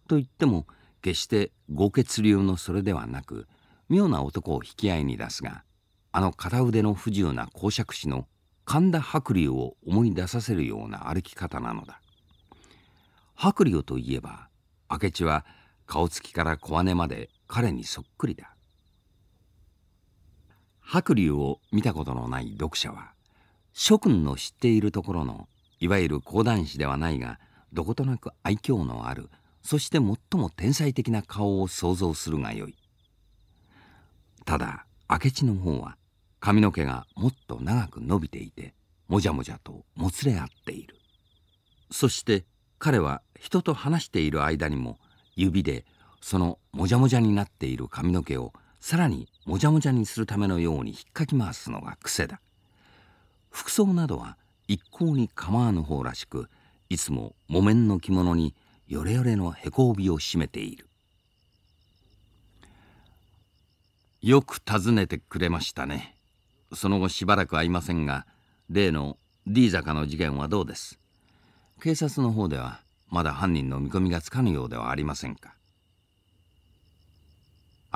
と言っても決して豪傑流のそれではなく妙な男を引き合いに出すがあの片腕の不自由な公爵師の神田白龍を思い出させるような歩き方なのだ白龍といえば明智は顔つきから小姉まで彼にそっくりだ白龍を見たことのない読者は諸君の知っているところのいわゆる講談師ではないがどことなく愛嬌のあるそして最も天才的な顔を想像するがよいただ明智の方は髪の毛がもっと長く伸びていてもじゃもじゃともつれ合っているそして彼は人と話している間にも指でそのもじゃもじゃになっている髪の毛をさらにもじゃもじゃにするためのように引っかき回すのが癖だ服装などは一向に構わぬ方らしくいつも木綿の着物によれよれのへこ帯を締めているよく訪ねてくれましたねその後しばらく会いませんが例の D 坂の事件はどうです警察の方ではまだ犯人の見込みがつかぬようではありませんか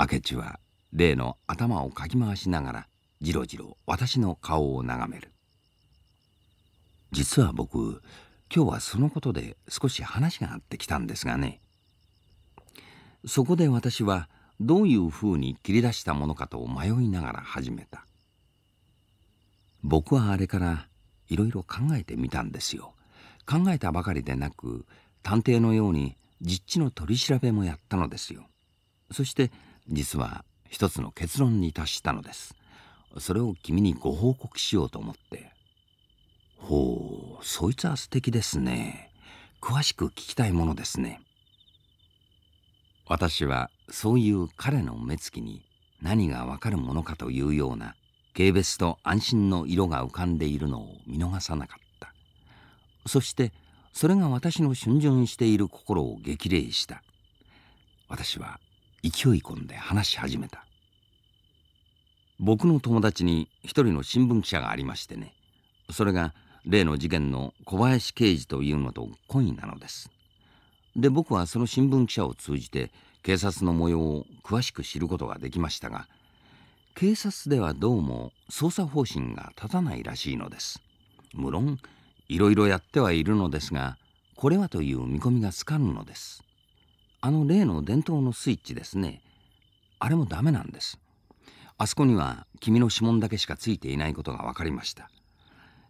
明智は例の頭をかき回しながらじろじろ私の顔を眺める実は僕今日はそのことで少し話があってきたんですがねそこで私はどういうふうに切り出したものかと迷いながら始めた僕はあれからいろいろ考えてみたんですよ考えたばかりでなく探偵のように実地の取り調べもやったのですよそして実は一つの結論に達したのですそれを君にご報告しようと思ってほうそいつは素敵ですね詳しく聞きたいものですね私はそういう彼の目つきに何がわかるものかというような軽蔑と安心の色が浮かんでいるのを見逃さなかったそしてそれが私の逡巡している心を激励した私は勢い込んで話し始めた僕の友達に一人の新聞記者がありましてねそれが例の事件の小林刑事というのと懇意なのですで僕はその新聞記者を通じて警察の模様を詳しく知ることができましたが警察ではどうも捜査方針が立たないらしいのです無論いろいろやってはいるのですがこれはという見込みがつかぬのですあの例の伝統のスイッチですねあれもダメなんですあそこには君の指紋だけしかついていないことが分かりました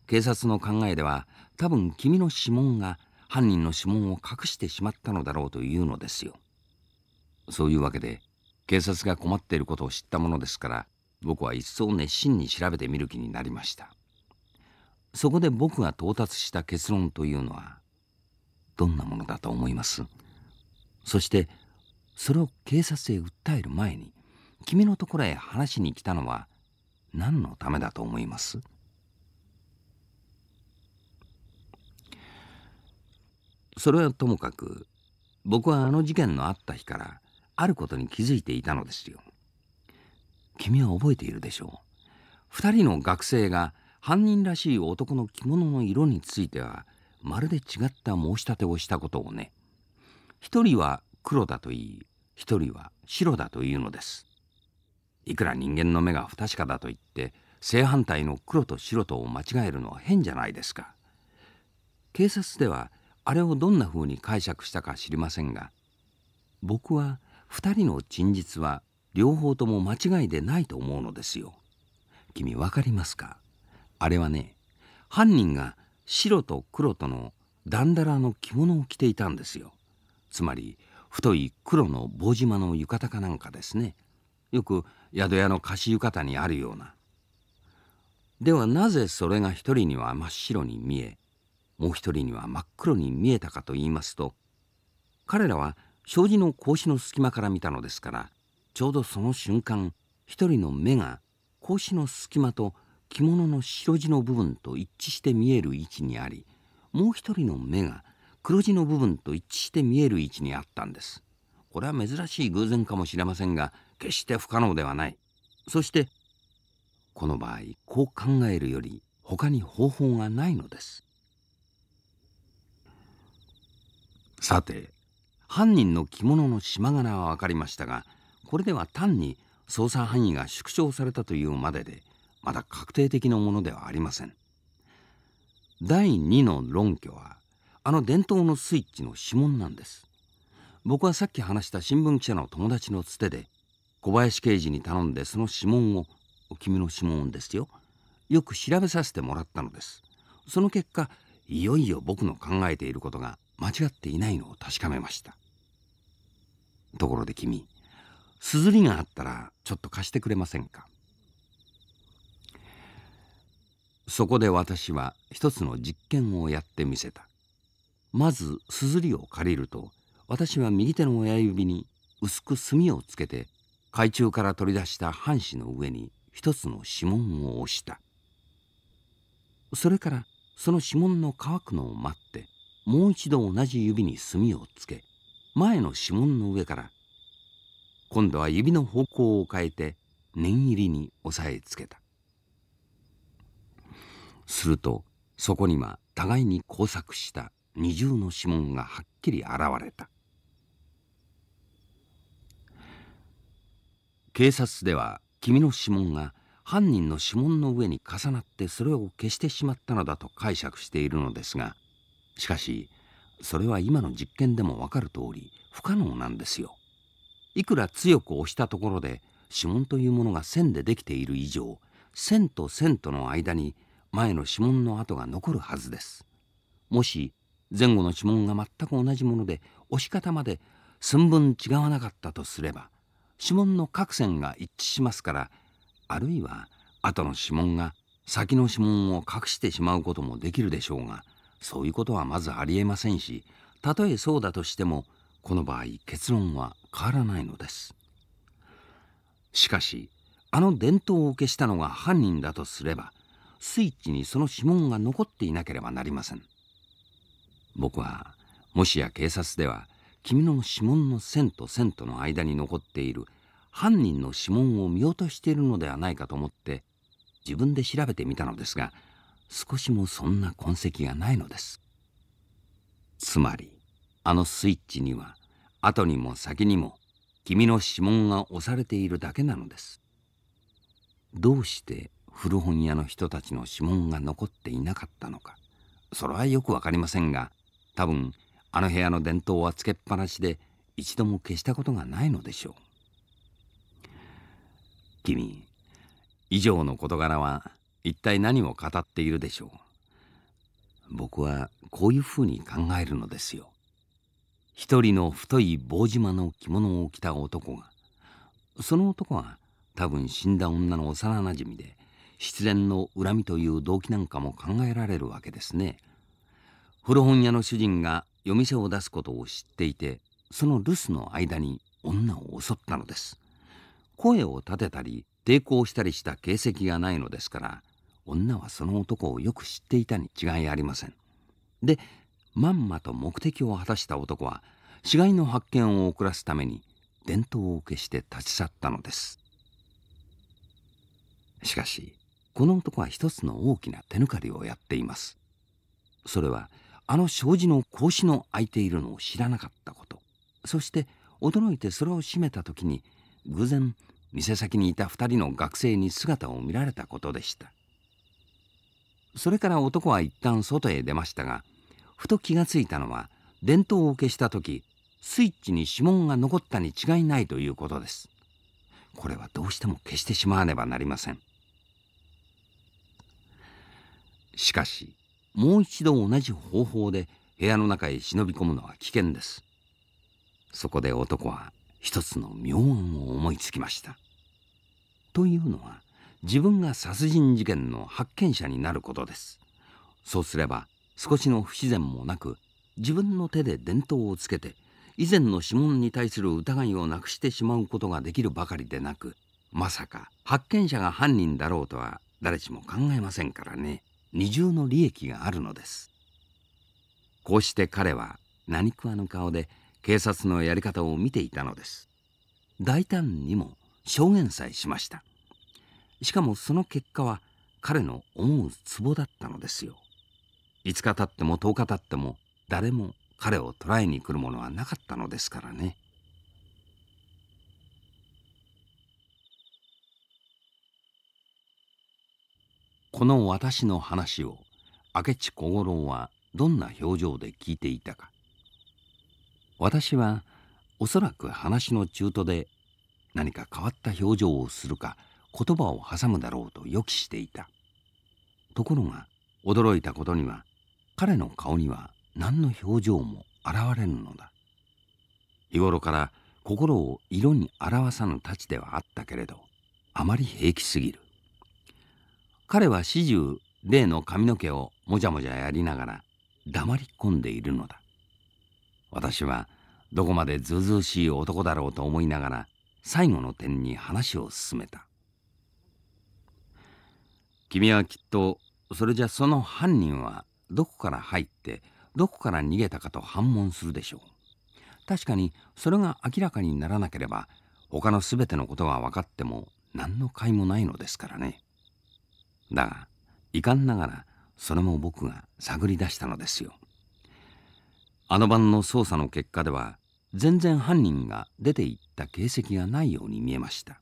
警察の考えでは多分君の指紋が犯人の指紋を隠してしまったのだろうというのですよそういうわけで警察が困っていることを知ったものですから僕は一層熱心に調べてみる気になりましたそこで僕が到達した結論というのはどんなものだと思いますそしてそれを警察へ訴える前に君のところへ話しに来たのは何のためだと思いますそれはともかく僕はあの事件のあった日からあることに気づいていたのですよ。君は覚えているでしょう。二人の学生が犯人らしい男の着物の色についてはまるで違った申し立てをしたことをね。人は黒だといい一人は白だというのですいくら人間の目が不確かだと言って正反対の黒と白とを間違えるのは変じゃないですか警察ではあれをどんな風に解釈したか知りませんが僕は2人の真実は両方とも間違いでないと思うのですよ君わかりますかあれはね犯人が白と黒とのダンダラの着物を着ていたんですよつまり太い黒の棒島の浴衣かなんかですねよく宿屋の貸し浴衣にあるようなではなぜそれが一人には真っ白に見えもう一人には真っ黒に見えたかと言いますと彼らは障子の格子の隙間から見たのですからちょうどその瞬間一人の目が格子の隙間と着物の白地の部分と一致して見える位置にありもう一人の目が黒字の部分と一致して見える位置にあったんですこれは珍しい偶然かもしれませんが決して不可能ではないそしてこの場合こう考えるより他に方法がないのですさて犯人の着物の縞柄は分かりましたがこれでは単に捜査範囲が縮小されたというまででまだ確定的なものではありません第2の論拠はあの伝統のスイッチの指紋なんです僕はさっき話した新聞記者の友達のつてで小林刑事に頼んでその指紋を君の指紋ですよよく調べさせてもらったのですその結果いよいよ僕の考えていることが間違っていないのを確かめましたところで君すずりがあったらちょっと貸してくれませんかそこで私は一つの実験をやってみせたまず硯を借りると私は右手の親指に薄く墨をつけて海中から取り出した半紙の上に一つの指紋を押したそれからその指紋の乾くのを待ってもう一度同じ指に墨をつけ前の指紋の上から今度は指の方向を変えて念入りに押さえつけたするとそこには互いに交錯した二重の指紋がはっきり現れた警察では君の指紋が犯人の指紋の上に重なってそれを消してしまったのだと解釈しているのですがしかしそれは今の実験でも分かる通り不可能なんですよ。いくら強く押したところで指紋というものが線でできている以上線と線との間に前の指紋の跡が残るはずです。もし前後の指紋が全く同じもので押し方まで寸分違わなかったとすれば指紋の各線が一致しますからあるいは後の指紋が先の指紋を隠してしまうこともできるでしょうがそういうことはまずありえませんしたとえそうだとしてもこの場合結論は変わらないのですしかしあの伝統を消したのが犯人だとすればスイッチにその指紋が残っていなければなりません。僕はもしや警察では君の指紋の線と線との間に残っている犯人の指紋を見落としているのではないかと思って自分で調べてみたのですが少しもそんな痕跡がないのですつまりあのスイッチには後にも先にも君の指紋が押されているだけなのですどうして古本屋の人たちの指紋が残っていなかったのかそれはよく分かりませんが多分あの部屋の電灯はつけっぱなしで一度も消したことがないのでしょう君以上の事柄は一体何を語っているでしょう僕はこういうふうに考えるのですよ一人の太い棒島の着物を着た男がその男は多分死んだ女の幼なじみで失恋の恨みという動機なんかも考えられるわけですね古本屋の主人が夜店を出すことを知っていてその留守の間に女を襲ったのです声を立てたり抵抗したりした形跡がないのですから女はその男をよく知っていたに違いありませんでまんまと目的を果たした男は死骸の発見を遅らすために伝統を消して立ち去ったのですしかしこの男は一つの大きな手抜かりをやっていますそれはあの障子の格子の開いているのを知らなかったことそして驚いてそれを閉めた時に偶然店先にいた2人の学生に姿を見られたことでしたそれから男は一旦外へ出ましたがふと気がついたのは電灯を消した時スイッチに指紋が残ったに違いないということですこれはどうしても消してしまわねばなりませんしかしもう一度同じ方法で部屋の中へ忍び込むのは危険ですそこで男は一つの妙案を思いつきましたというのは自分が殺人事件の発見者になることですそうすれば少しの不自然もなく自分の手で伝統をつけて以前の指紋に対する疑いをなくしてしまうことができるばかりでなくまさか発見者が犯人だろうとは誰しも考えませんからね。二重の利益があるのですこうして彼は何食わぬ顔で警察のやり方を見ていたのです大胆にも証言さえしましたしかもその結果は彼の思うツボだったのですよ5日経っても10日経っても誰も彼を捕らえに来るものはなかったのですからねこの私の話を明智小五郎はどんな表情で聞いていたか私はおそらく話の中途で何か変わった表情をするか言葉を挟むだろうと予期していたところが驚いたことには彼の顔には何の表情も現れるのだ日頃から心を色に表さぬたちではあったけれどあまり平気すぎる彼は始終例の髪の毛をもじゃもじゃやりながら黙り込んでいるのだ私はどこまでずうずうしい男だろうと思いながら最後の点に話を進めた君はきっとそれじゃその犯人はどこから入ってどこから逃げたかと反問するでしょう確かにそれが明らかにならなければ他の全てのことが分かっても何の甲斐もないのですからねだが遺憾ながらそれも僕が探り出したのですよあの晩の捜査の結果では全然犯人が出て行った形跡がないように見えました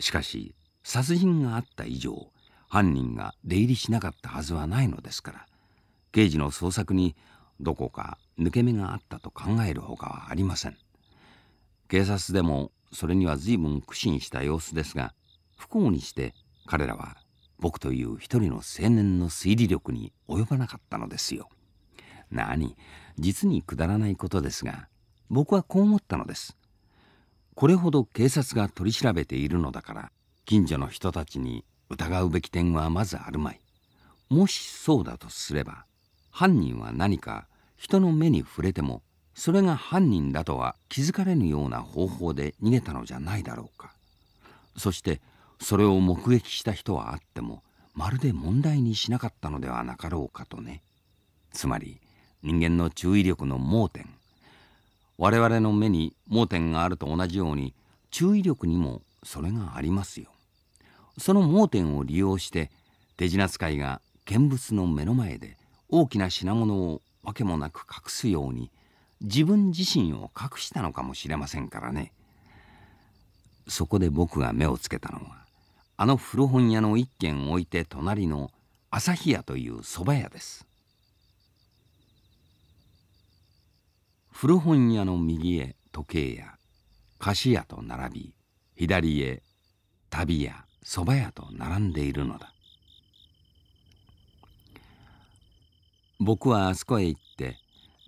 しかし殺人があった以上犯人が出入りしなかったはずはないのですから刑事の捜索にどこか抜け目があったと考えるほかはありません警察でもそれには随分苦心した様子ですが不幸にして彼らは僕という一人の青年の推理力に及ばなかったのですよ。何実にくだらないことですが僕はこう思ったのです。これほど警察が取り調べているのだから近所の人たちに疑うべき点はまずあるまい。もしそうだとすれば犯人は何か人の目に触れてもそれが犯人だとは気づかれぬような方法で逃げたのじゃないだろうか。そしてそれを目撃した人はあってもまるで問題にしなかったのではなかろうかとねつまり人間の注意力の盲点我々の目に盲点があると同じように注意力にもそれがありますよその盲点を利用して手品使いが見物の目の前で大きな品物をわけもなく隠すように自分自身を隠したのかもしれませんからねそこで僕が目をつけたのはあの古本屋の一軒置いて隣の朝日屋という蕎麦屋です古本屋の右へ時計屋菓子屋と並び左へ旅屋蕎麦屋と並んでいるのだ僕はあそこへ行って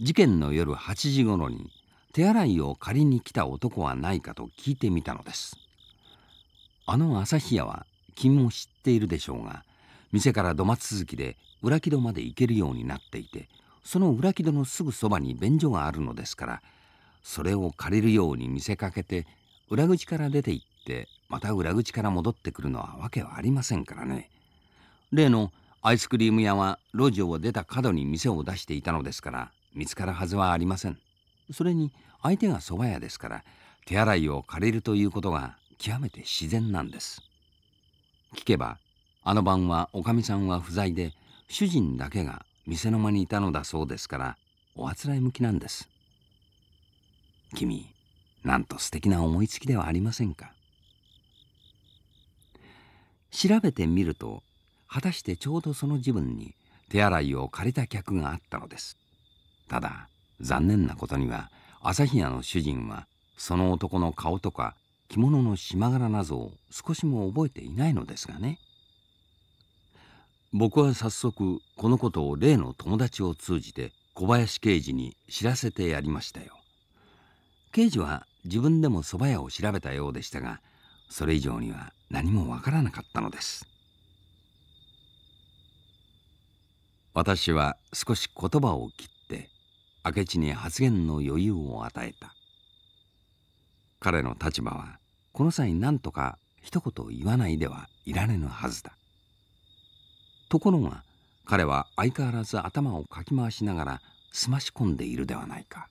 事件の夜8時ごろに手洗いを借りに来た男はないかと聞いてみたのですあの朝日屋は君も知っているでしょうが店から土間続きで裏木戸まで行けるようになっていてその裏木戸のすぐそばに便所があるのですからそれを借りるように見せかけて裏口から出て行ってまた裏口から戻ってくるのはわけはありませんからね例のアイスクリーム屋は路地を出た角に店を出していたのですから見つかるはずはありませんそれに相手が蕎麦屋ですから手洗いを借りるということが極めて自然なんです聞けばあの晩はおかみさんは不在で主人だけが店の間にいたのだそうですからおあつらえ向きなんです君なんと素敵な思いつきではありませんか調べてみると果たしてちょうどその時分に手洗いを借りた客があったのですただ残念なことには朝日屋の主人はその男の顔とか着物の縞柄なぞを少しも覚えていないのですがね僕は早速このことを例の友達を通じて小林刑事に知らせてやりましたよ刑事は自分でも蕎麦屋を調べたようでしたがそれ以上には何もわからなかったのです私は少し言葉を切って明智に発言の余裕を与えた彼の立場はこの際何とか一言言わないではいられぬはずだところが彼は相変わらず頭をかき回しながらすまし込んでいるではないか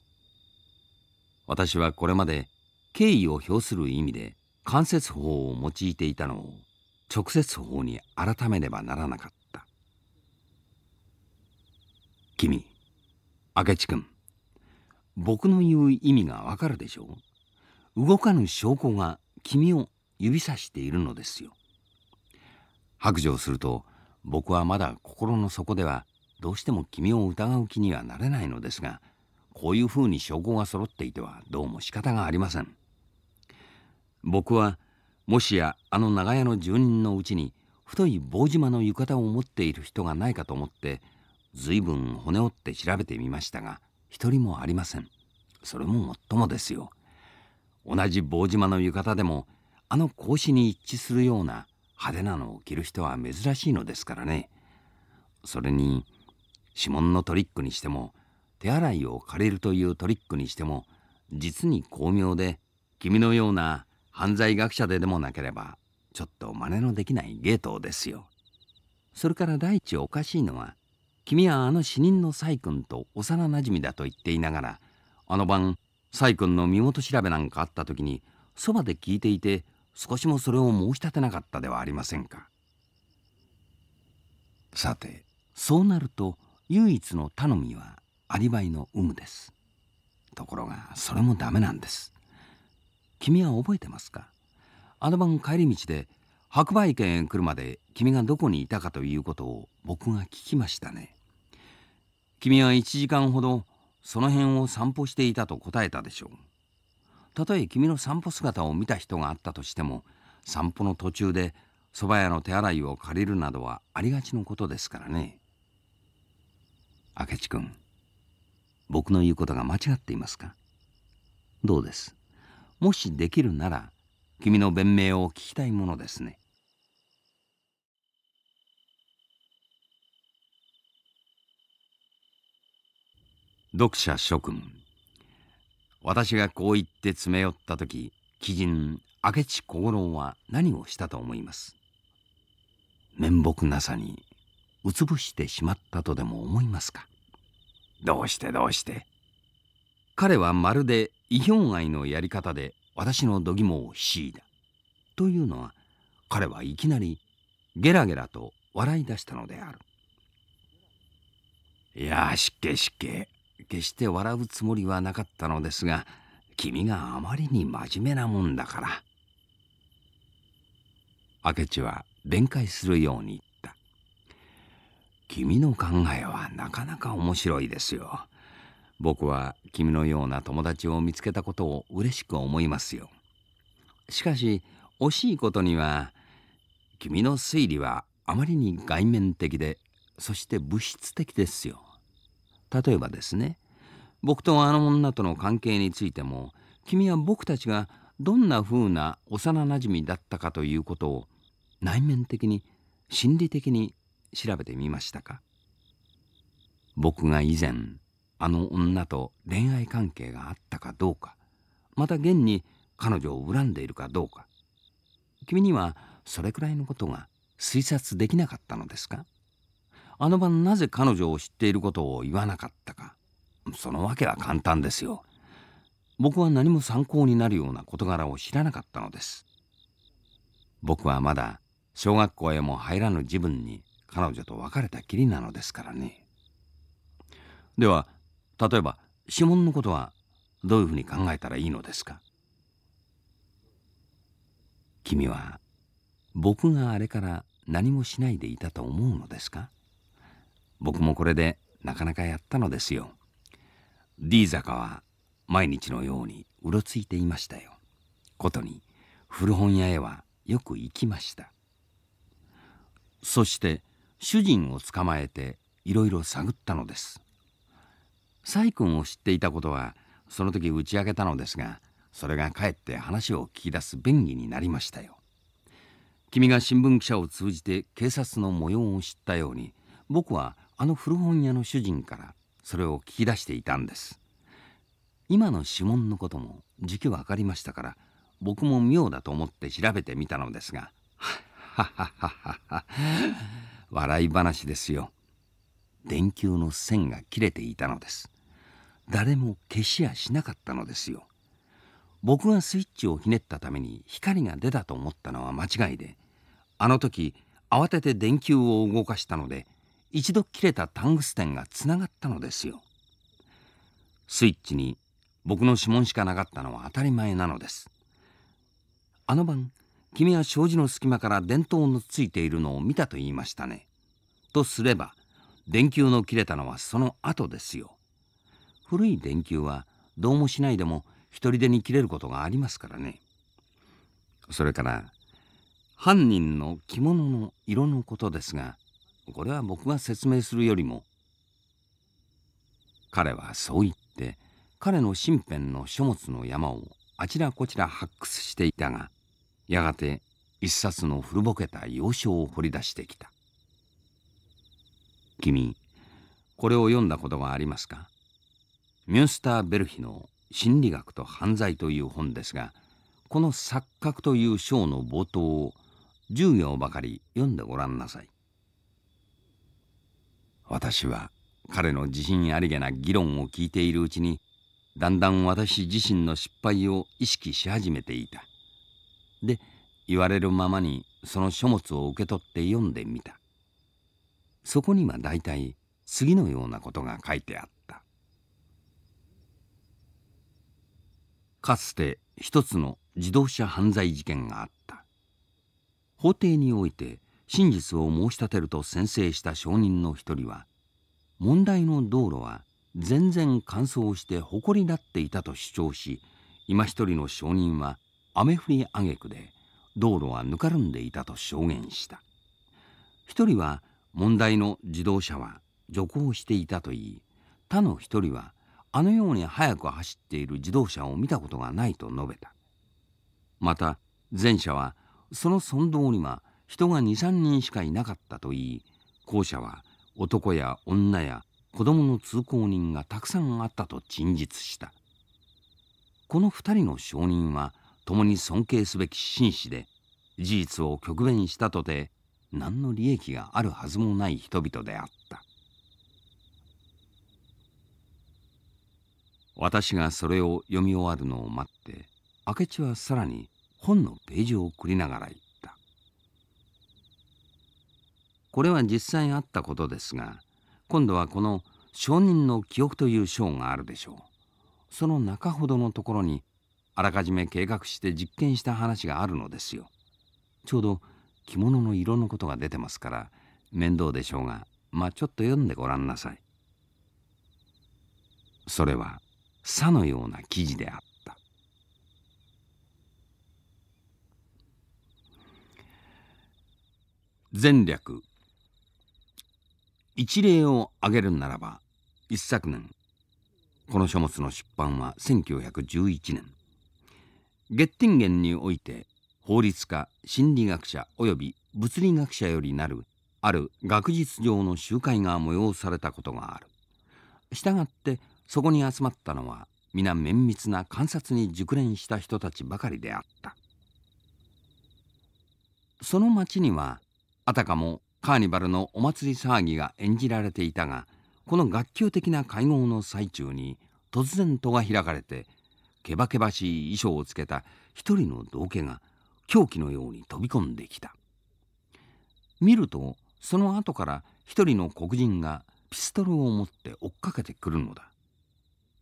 私はこれまで敬意を表する意味で間接法を用いていたのを直接法に改めねばならなかった君明智君僕の言う意味がわかるでしょう動かぬ証拠が君を指さしているのですよ。白状すると僕はまだ心の底ではどうしても君を疑う気にはなれないのですがこういうふうに証拠が揃っていてはどうも仕方がありません。僕はもしやあの長屋の住人のうちに太い棒島の浴衣を持っている人がないかと思って随分骨折って調べてみましたが一人もありません。それももっともですよ。同じ棒島の浴衣でもあの格子に一致するような派手なのを着る人は珍しいのですからねそれに指紋のトリックにしても手洗いを借りるというトリックにしても実に巧妙で君のような犯罪学者ででもなければちょっと真似のできない芸当ですよ。それから第一おかしいのは君はあの死人の崔君と幼なじみだと言っていながらあの晩崔君の身元調べなんかあった時にそばで聞いていて少しもそれを申し立てなかったではありませんかさてそうなると唯一の頼みはアリバイの有無ですところがそれもダメなんです君は覚えてますかあの晩帰り道で白馬池へ来るまで君がどこにいたかということを僕が聞きましたね君は1時間ほどその辺を散歩していたと答えたでしょうたとえ君の散歩姿を見た人があったとしても散歩の途中で蕎麦屋の手洗いを借りるなどはありがちのことですからね明智君僕の言うことが間違っていますかどうですもしできるなら君の弁明を聞きたいものですね読者諸君私がこう言って詰め寄った時鬼人明智小五郎は何をしたと思います面目なさにうつぶしてしまったとでも思いますかどうしてどうして彼はまるで異表愛のやり方で私の度肝を強いだというのは彼はいきなりゲラゲラと笑い出したのであるいやしっけしっけ決して笑うつもりはなかったのですが君があまりに真面目なもんだから明智は弁解するように言った君の考えはなかなか面白いですよ僕は君のような友達を見つけたことを嬉しく思いますよしかし惜しいことには君の推理はあまりに外面的でそして物質的ですよ例えばですね僕とあの女との関係についても君は僕たちがどんな風な幼なじみだったかということを内面的に心理的に調べてみましたか僕が以前あの女と恋愛関係があったかどうかまた現に彼女を恨んでいるかどうか君にはそれくらいのことが推察できなかったのですかあの晩なぜ彼女を知っていることを言わなかったかそのわけは簡単ですよ僕は何も参考になるような事柄を知らなかったのです僕はまだ小学校へも入らぬ自分に彼女と別れたきりなのですからねでは例えば指紋のことはどういうふうに考えたらいいのですか君は僕があれから何もしないでいたと思うのですか僕もこれでなかなかやったのですよ D 坂は毎日のようにうろついていましたよことに古本屋へはよく行きましたそして主人を捕まえていろいろ探ったのです細君を知っていたことはその時打ち明けたのですがそれがかえって話を聞き出す便宜になりましたよ君が新聞記者を通じて警察の模様を知ったように僕はあの古本屋の主人からそれを聞き出していたんです今の指紋のことも時期は分かりましたから僕も妙だと思って調べてみたのですがはっはっはっは笑い話ですよ電球の線が切れていたのです誰も消しやしなかったのですよ僕がスイッチをひねったために光が出たと思ったのは間違いであの時慌てて電球を動かしたので一度切れたタングステンがつながったのですよスイッチに僕の指紋しかなかったのは当たり前なのですあの晩君は障子の隙間から電灯のついているのを見たと言いましたねとすれば電球の切れたのはその後ですよ古い電球はどうもしないでも一人でに切れることがありますからねそれから犯人の着物の色のことですがこれは僕が説明するよりも彼はそう言って彼の身辺の書物の山をあちらこちら発掘していたがやがて一冊の古ぼけた洋書を掘り出してきた「君これを読んだことがありますか?」ミュンスター・ベルヒの「心理学と犯罪」という本ですがこの錯覚という章の冒頭を10行ばかり読んでごらんなさい。私は彼の自信ありげな議論を聞いているうちにだんだん私自身の失敗を意識し始めていた。で言われるままにその書物を受け取って読んでみた。そこには大体次のようなことが書いてあった。かつて一つの自動車犯罪事件があった。法廷において真実を申し立てると宣誓した証人の一人は問題の道路は全然乾燥して埃り立っていたと主張し今一人の証人は雨降り挙句で道路はぬかるんでいたと証言した一人は問題の自動車は徐行していたといい他の一人はあのように速く走っている自動車を見たことがないと述べたまた前者はその損道には人が23人しかいなかったといい校舎は男や女や子供の通行人がたくさんあったと陳述したこの2人の証人は共に尊敬すべき紳士で事実を極弁したとて何の利益があるはずもない人々であった私がそれを読み終わるのを待って明智はさらに本のページを送りながら言っこれは実際あったことですが今度はこの「証人の記憶」という章があるでしょうその中ほどのところにあらかじめ計画して実験した話があるのですよちょうど着物の色のことが出てますから面倒でしょうがまあちょっと読んでごらんなさいそれは「さ」のような記事であった「前略一例を挙げるならば一昨年この書物の出版は1911年ゲッティンゲンにおいて法律家心理学者および物理学者よりなるある学術上の集会が催されたことがあるしたがってそこに集まったのは皆綿密な観察に熟練した人たちばかりであったその町にはあたかもカーニバルのお祭り騒ぎが演じられていたがこの学級的な会合の最中に突然戸が開かれてけばけばしい衣装をつけた一人の道家が狂気のように飛び込んできた見るとその後から一人の黒人がピストルを持って追っかけてくるのだ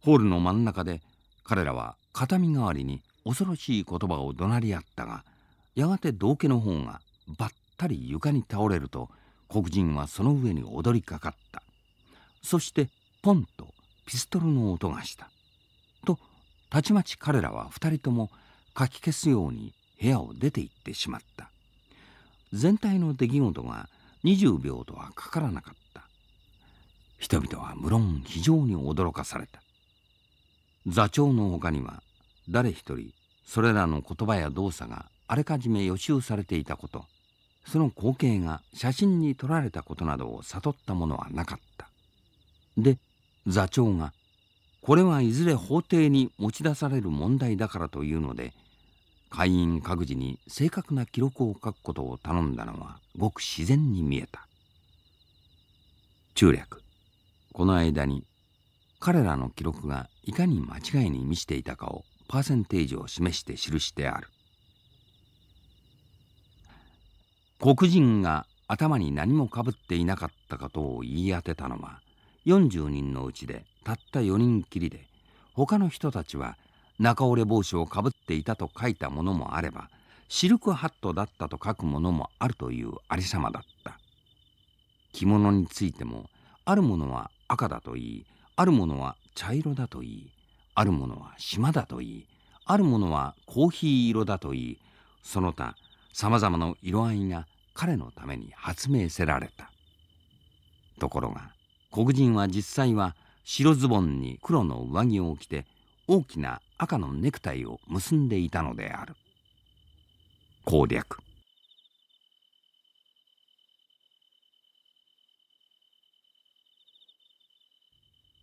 ホールの真ん中で彼らは形見代わりに恐ろしい言葉を怒鳴り合ったがやがて道家の方がバッったり床に倒れると黒人はその上に踊りかかったそしてポンとピストルの音がしたとたちまち彼らは2人ともかき消すように部屋を出て行ってしまった全体の出来事が20秒とはかからなかった人々は無論非常に驚かされた座長の他には誰一人それらの言葉や動作があれかじめ予習されていたことその光景が写真に撮られたことなどを悟ったものはなかったで座長がこれはいずれ法廷に持ち出される問題だからというので会員各自に正確な記録を書くことを頼んだのはごく自然に見えた中略この間に彼らの記録がいかに間違いに満ちていたかをパーセンテージを示して記してある黒人が頭に何もかぶっていなかったことを言い当てたのは40人のうちでたった4人きりで他の人たちは中折れ帽子をかぶっていたと書いたものもあればシルクハットだったと書くものもあるというありさまだった着物についてもあるものは赤だといいあるものは茶色だといいあるものは島だといいあるものはコーヒー色だといいその他さまざまな色合いが彼のために発明せられたところが黒人は実際は白ズボンに黒の上着を着て大きな赤のネクタイを結んでいたのである攻略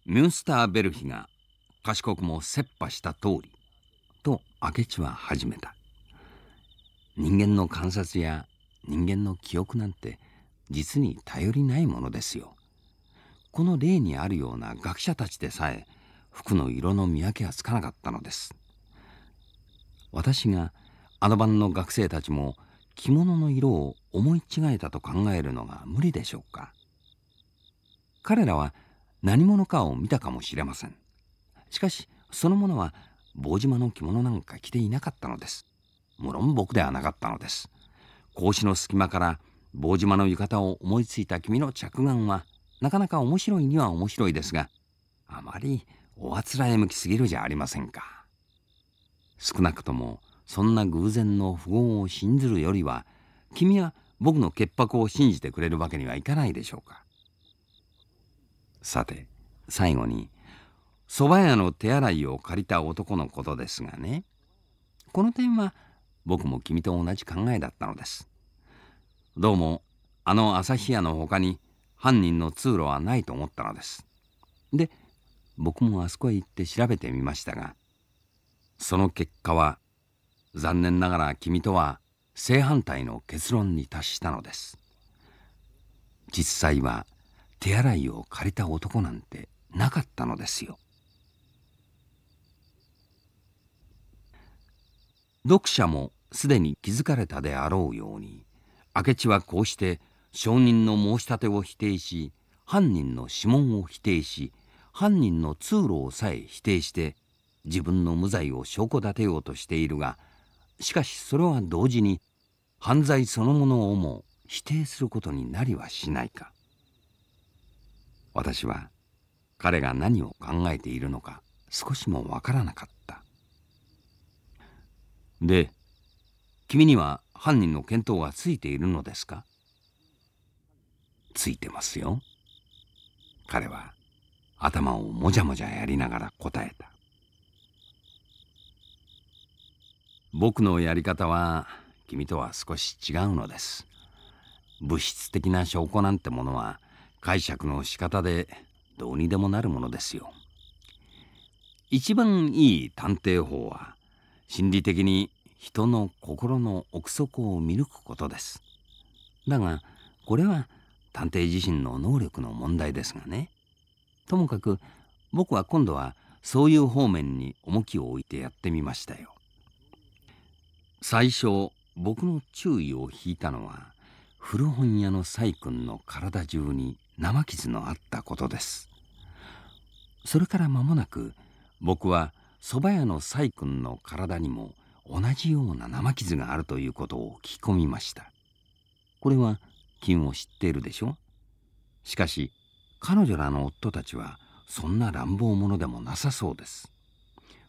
ミュンスターベルヒが賢くも切羽した通りと明智は始めた人間の観察や人間の記憶なんて実に頼りないものですよ。この例にあるような学者たちでさえ服の色の見分けがつかなかったのです。私があの晩の学生たちも着物の色を思い違えたと考えるのが無理でしょうか。彼らは何者かを見たかもしれません。しかしそのものは坊島の着物なんか着ていなかったのです。無論僕ではなかったのです格子の隙間から棒島の浴衣を思いついた君の着眼はなかなか面白いには面白いですがあまりおあつらえ向きすぎるじゃありませんか少なくともそんな偶然の富豪を信ずるよりは君は僕の潔白を信じてくれるわけにはいかないでしょうかさて最後に蕎麦屋の手洗いを借りた男のことですがねこの点は僕も君と同じ考えだったのですどうもあの旭屋の他に犯人の通路はないと思ったのですで僕もあそこへ行って調べてみましたがその結果は残念ながら君とは正反対の結論に達したのです実際は手洗いを借りた男なんてなかったのですよ読者もすでに気づかれたであろうように明智はこうして証人の申し立てを否定し犯人の指紋を否定し犯人の通路をさえ否定して自分の無罪を証拠立てようとしているがしかしそれは同時に犯罪そのものをも否定することになりはしないか私は彼が何を考えているのか少しもわからなかったで君には犯人の見当はついているのですかついてますよ彼は頭をもじゃもじゃやりながら答えた僕のやり方は君とは少し違うのです物質的な証拠なんてものは解釈の仕方でどうにでもなるものですよ一番いい探偵法は心理的に人の心の奥底を見抜くことですだがこれは探偵自身の能力の問題ですがねともかく僕は今度はそういう方面に重きを置いてやってみましたよ最初僕の注意を引いたのは古本屋の細君の体中に生傷のあったことですそれから間もなく僕は蕎麦屋の細君の体にも同じような生傷があるということを聞き込みましたこれは金を知っているでしょしかし彼女らの夫たちはそんな乱暴者でもなさそうです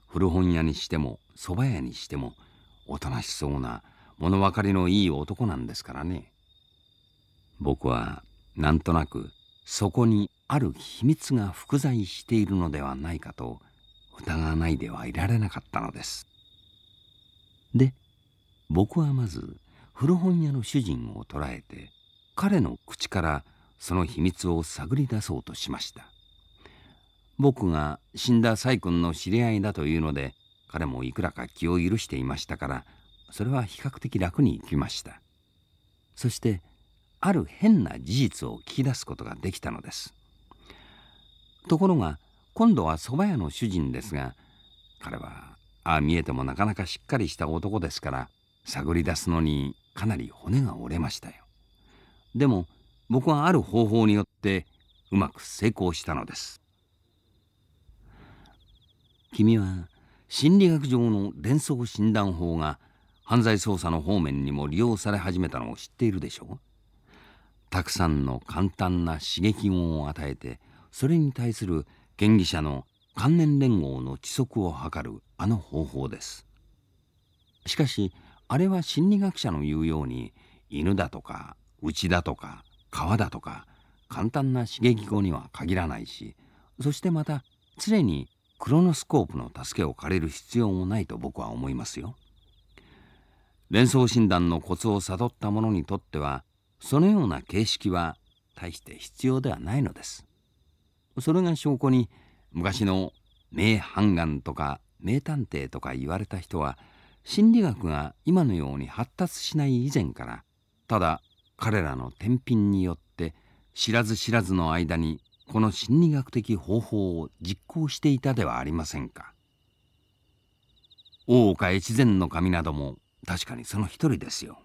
古本屋にしても蕎麦屋にしてもおとなしそうな物分かりのいい男なんですからね僕はなんとなくそこにある秘密が複在しているのではないかと疑わないではいられなかったのですで僕はまず古本屋の主人を捉えて彼の口からその秘密を探り出そうとしました僕が死んだ崔君の知り合いだというので彼もいくらか気を許していましたからそれは比較的楽にいきましたそしてある変な事実を聞き出すことができたのですところが今度は蕎麦屋の主人ですが彼はああ見えてもなかなかしっかりした男ですから探り出すのにかなり骨が折れましたよでも僕はある方法によってうまく成功したのです君は心理学上の連想診断法が犯罪捜査の方面にも利用され始めたのを知っているでしょうたくさんの簡単な刺激音を与えてそれに対する権威者の関連連合の知足を図るあの方法ですしかしあれは心理学者の言うように犬だとか牛だとか川だとか簡単な刺激語には限らないしそしてまた常にクロノスコープの助けを借りる必要もないと僕は思いますよ。連想診断のコツを悟った者にとってはそのような形式は大して必要ではないのです。それが証拠に昔の名判官とか名探偵とか言われた人は心理学が今のように発達しない以前からただ彼らの天秤によって知らず知らずの間にこの心理学的方法を実行していたではありませんか大岡越前の神なども確かにその一人ですよ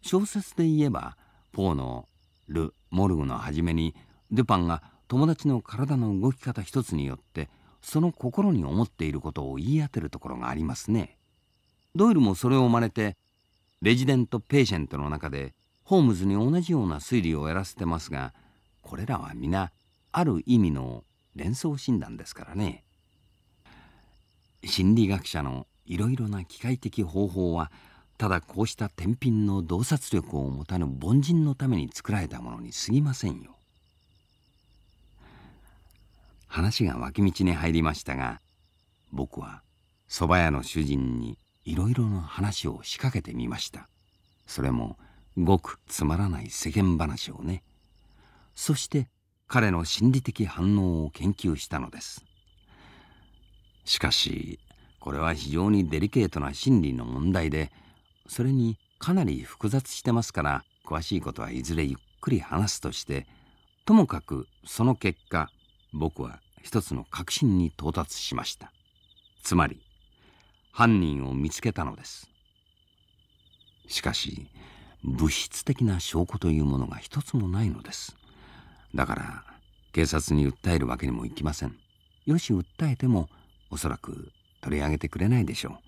小説で言えばポーの「ル・モルグ」の初めにデュパンが「友達の体の動き方一つによってその心に思っていることを言い当てるところがありますねドイルもそれを真似て「レジデント・ペーシェント」の中でホームズに同じような推理をやらせてますがこれらは皆ある意味の連想診断ですからね心理学者のいろいろな機械的方法はただこうした天秤の洞察力を持たぬ凡人のために作られたものに過ぎませんよ話が脇道に入りましたが僕は蕎麦屋の主人にいろいろな話を仕掛けてみましたそれもごくつまらない世間話をねそして彼の心理的反応を研究したのですしかしこれは非常にデリケートな心理の問題でそれにかなり複雑してますから詳しいことはいずれゆっくり話すとしてともかくその結果僕は一つの確信に到達しましたつまり犯人を見つけたのですしかし物質的な証拠というものが一つもないのですだから警察に訴えるわけにもいきませんよし訴えてもおそらく取り上げてくれないでしょ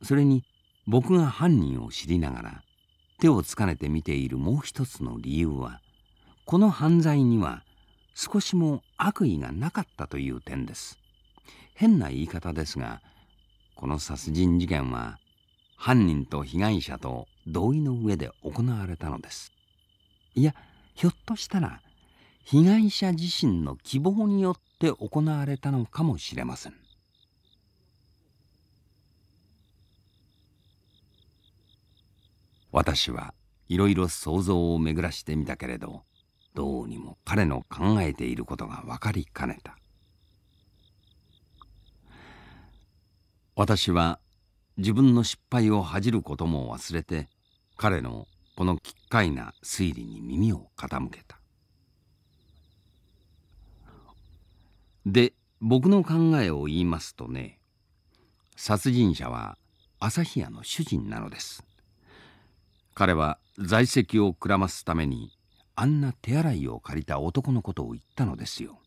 うそれに僕が犯人を知りながら手をつかねて見ているもう一つの理由はこの犯罪には少しも悪意がなかったという点です変な言い方ですがこの殺人事件は犯人と被害者と同意の上で行われたのですいやひょっとしたら被害者自身の希望によって行われたのかもしれません私はいろいろ想像を巡らしてみたけれどどうにも彼の考えていることが分かりかねた私は自分の失敗を恥じることも忘れて彼のこの奇怪な推理に耳を傾けたで僕の考えを言いますとね殺人者は朝日屋の主人なのです彼は在籍をくらますためにあんな手洗いを借りた男のことを言ったのですよ。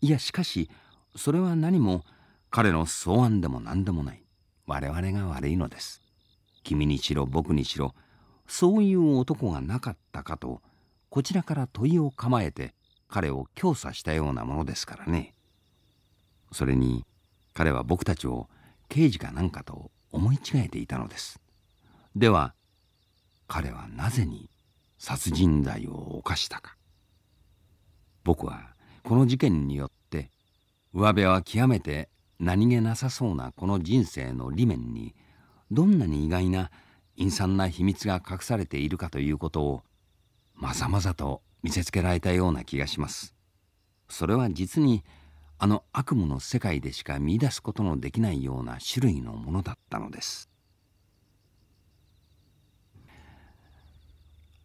いやしかしそれは何も彼の草案でも何でもない我々が悪いのです。君にしろ僕にしろそういう男がなかったかとこちらから問いを構えて彼を調査したようなものですからね。それに彼は僕たちを刑事かなんかと思い違えていたのです。では彼はなぜに殺人罪を犯したか僕はこの事件によって上辺は極めて何気なさそうなこの人生の理面にどんなに意外な陰惨な秘密が隠されているかということをまざまざと見せつけられたような気がします。それは実にあの悪夢の世界でしか見出すことのできないような種類のものだったのです。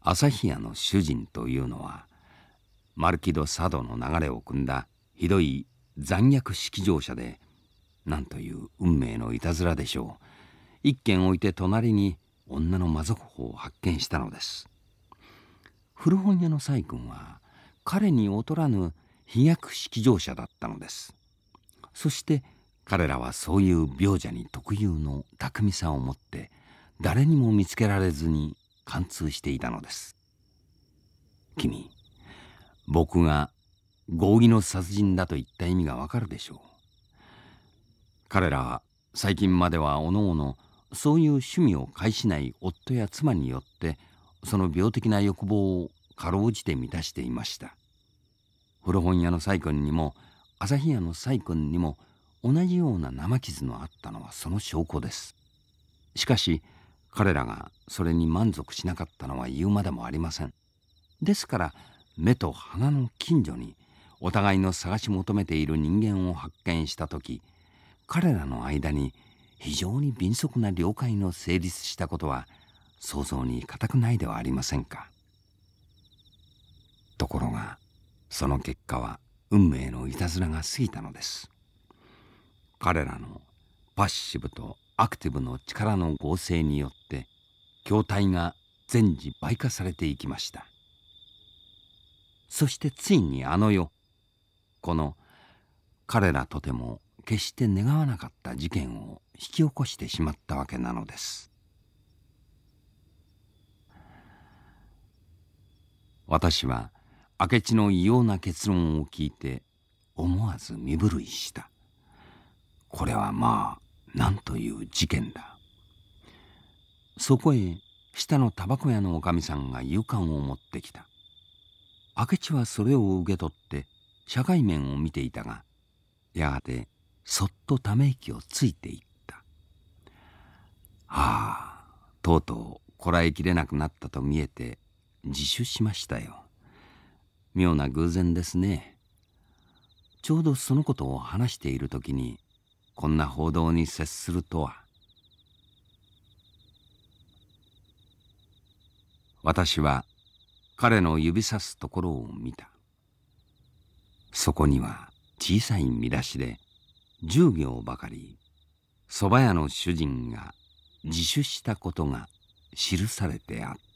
朝日屋の主人というのはマルキド・サドの流れを汲んだひどい残虐式場者で何という運命のいたずらでしょう一軒置いて隣に女の魔族法を発見したのです古本屋の細君は彼に劣らぬ飛躍式乗車だったのですそして彼らはそういう病者に特有の巧みさを持って誰にも見つけられずに貫通していたのです君僕が合議の殺人だと言った意味がわかるでしょう彼らは最近まではおのおのそういう趣味を介しない夫や妻によってその病的な欲望をかろうじて満たしていました古本屋のサイ君にも朝日屋のサイ君にも同じような生傷のあったのはその証拠ですしかし彼らがそれに満足しなかったのは言うまでもありませんですから目と鼻の近所にお互いの探し求めている人間を発見した時彼らの間に非常に敏速な了解の成立したことは想像に難くないではありませんかところがその結果は運命のいたずらが過ぎたのです彼らのパッシブとアクティブの力の合成によって筐体が全時倍化されていきましたそしてついにあの世この彼らとても決して願わなかった事件を引き起こしてしまったわけなのです私は明智の異様な結論を聞いて思わず身震いしたこれはまあなんという事件だそこへ下のタバコ屋のおかみさんが夕刊を持ってきた明智はそれを受け取って社会面を見ていたがやがてそっとため息をついていった「ああとうとうこらえきれなくなったと見えて自首しましたよ妙な偶然ですね」ちょうどそのことを話している時にこんな報道に接するとは私は彼の指さすところを見たそこには小さい見出しで十行ばかり蕎麦屋の主人が自首したことが記されてあった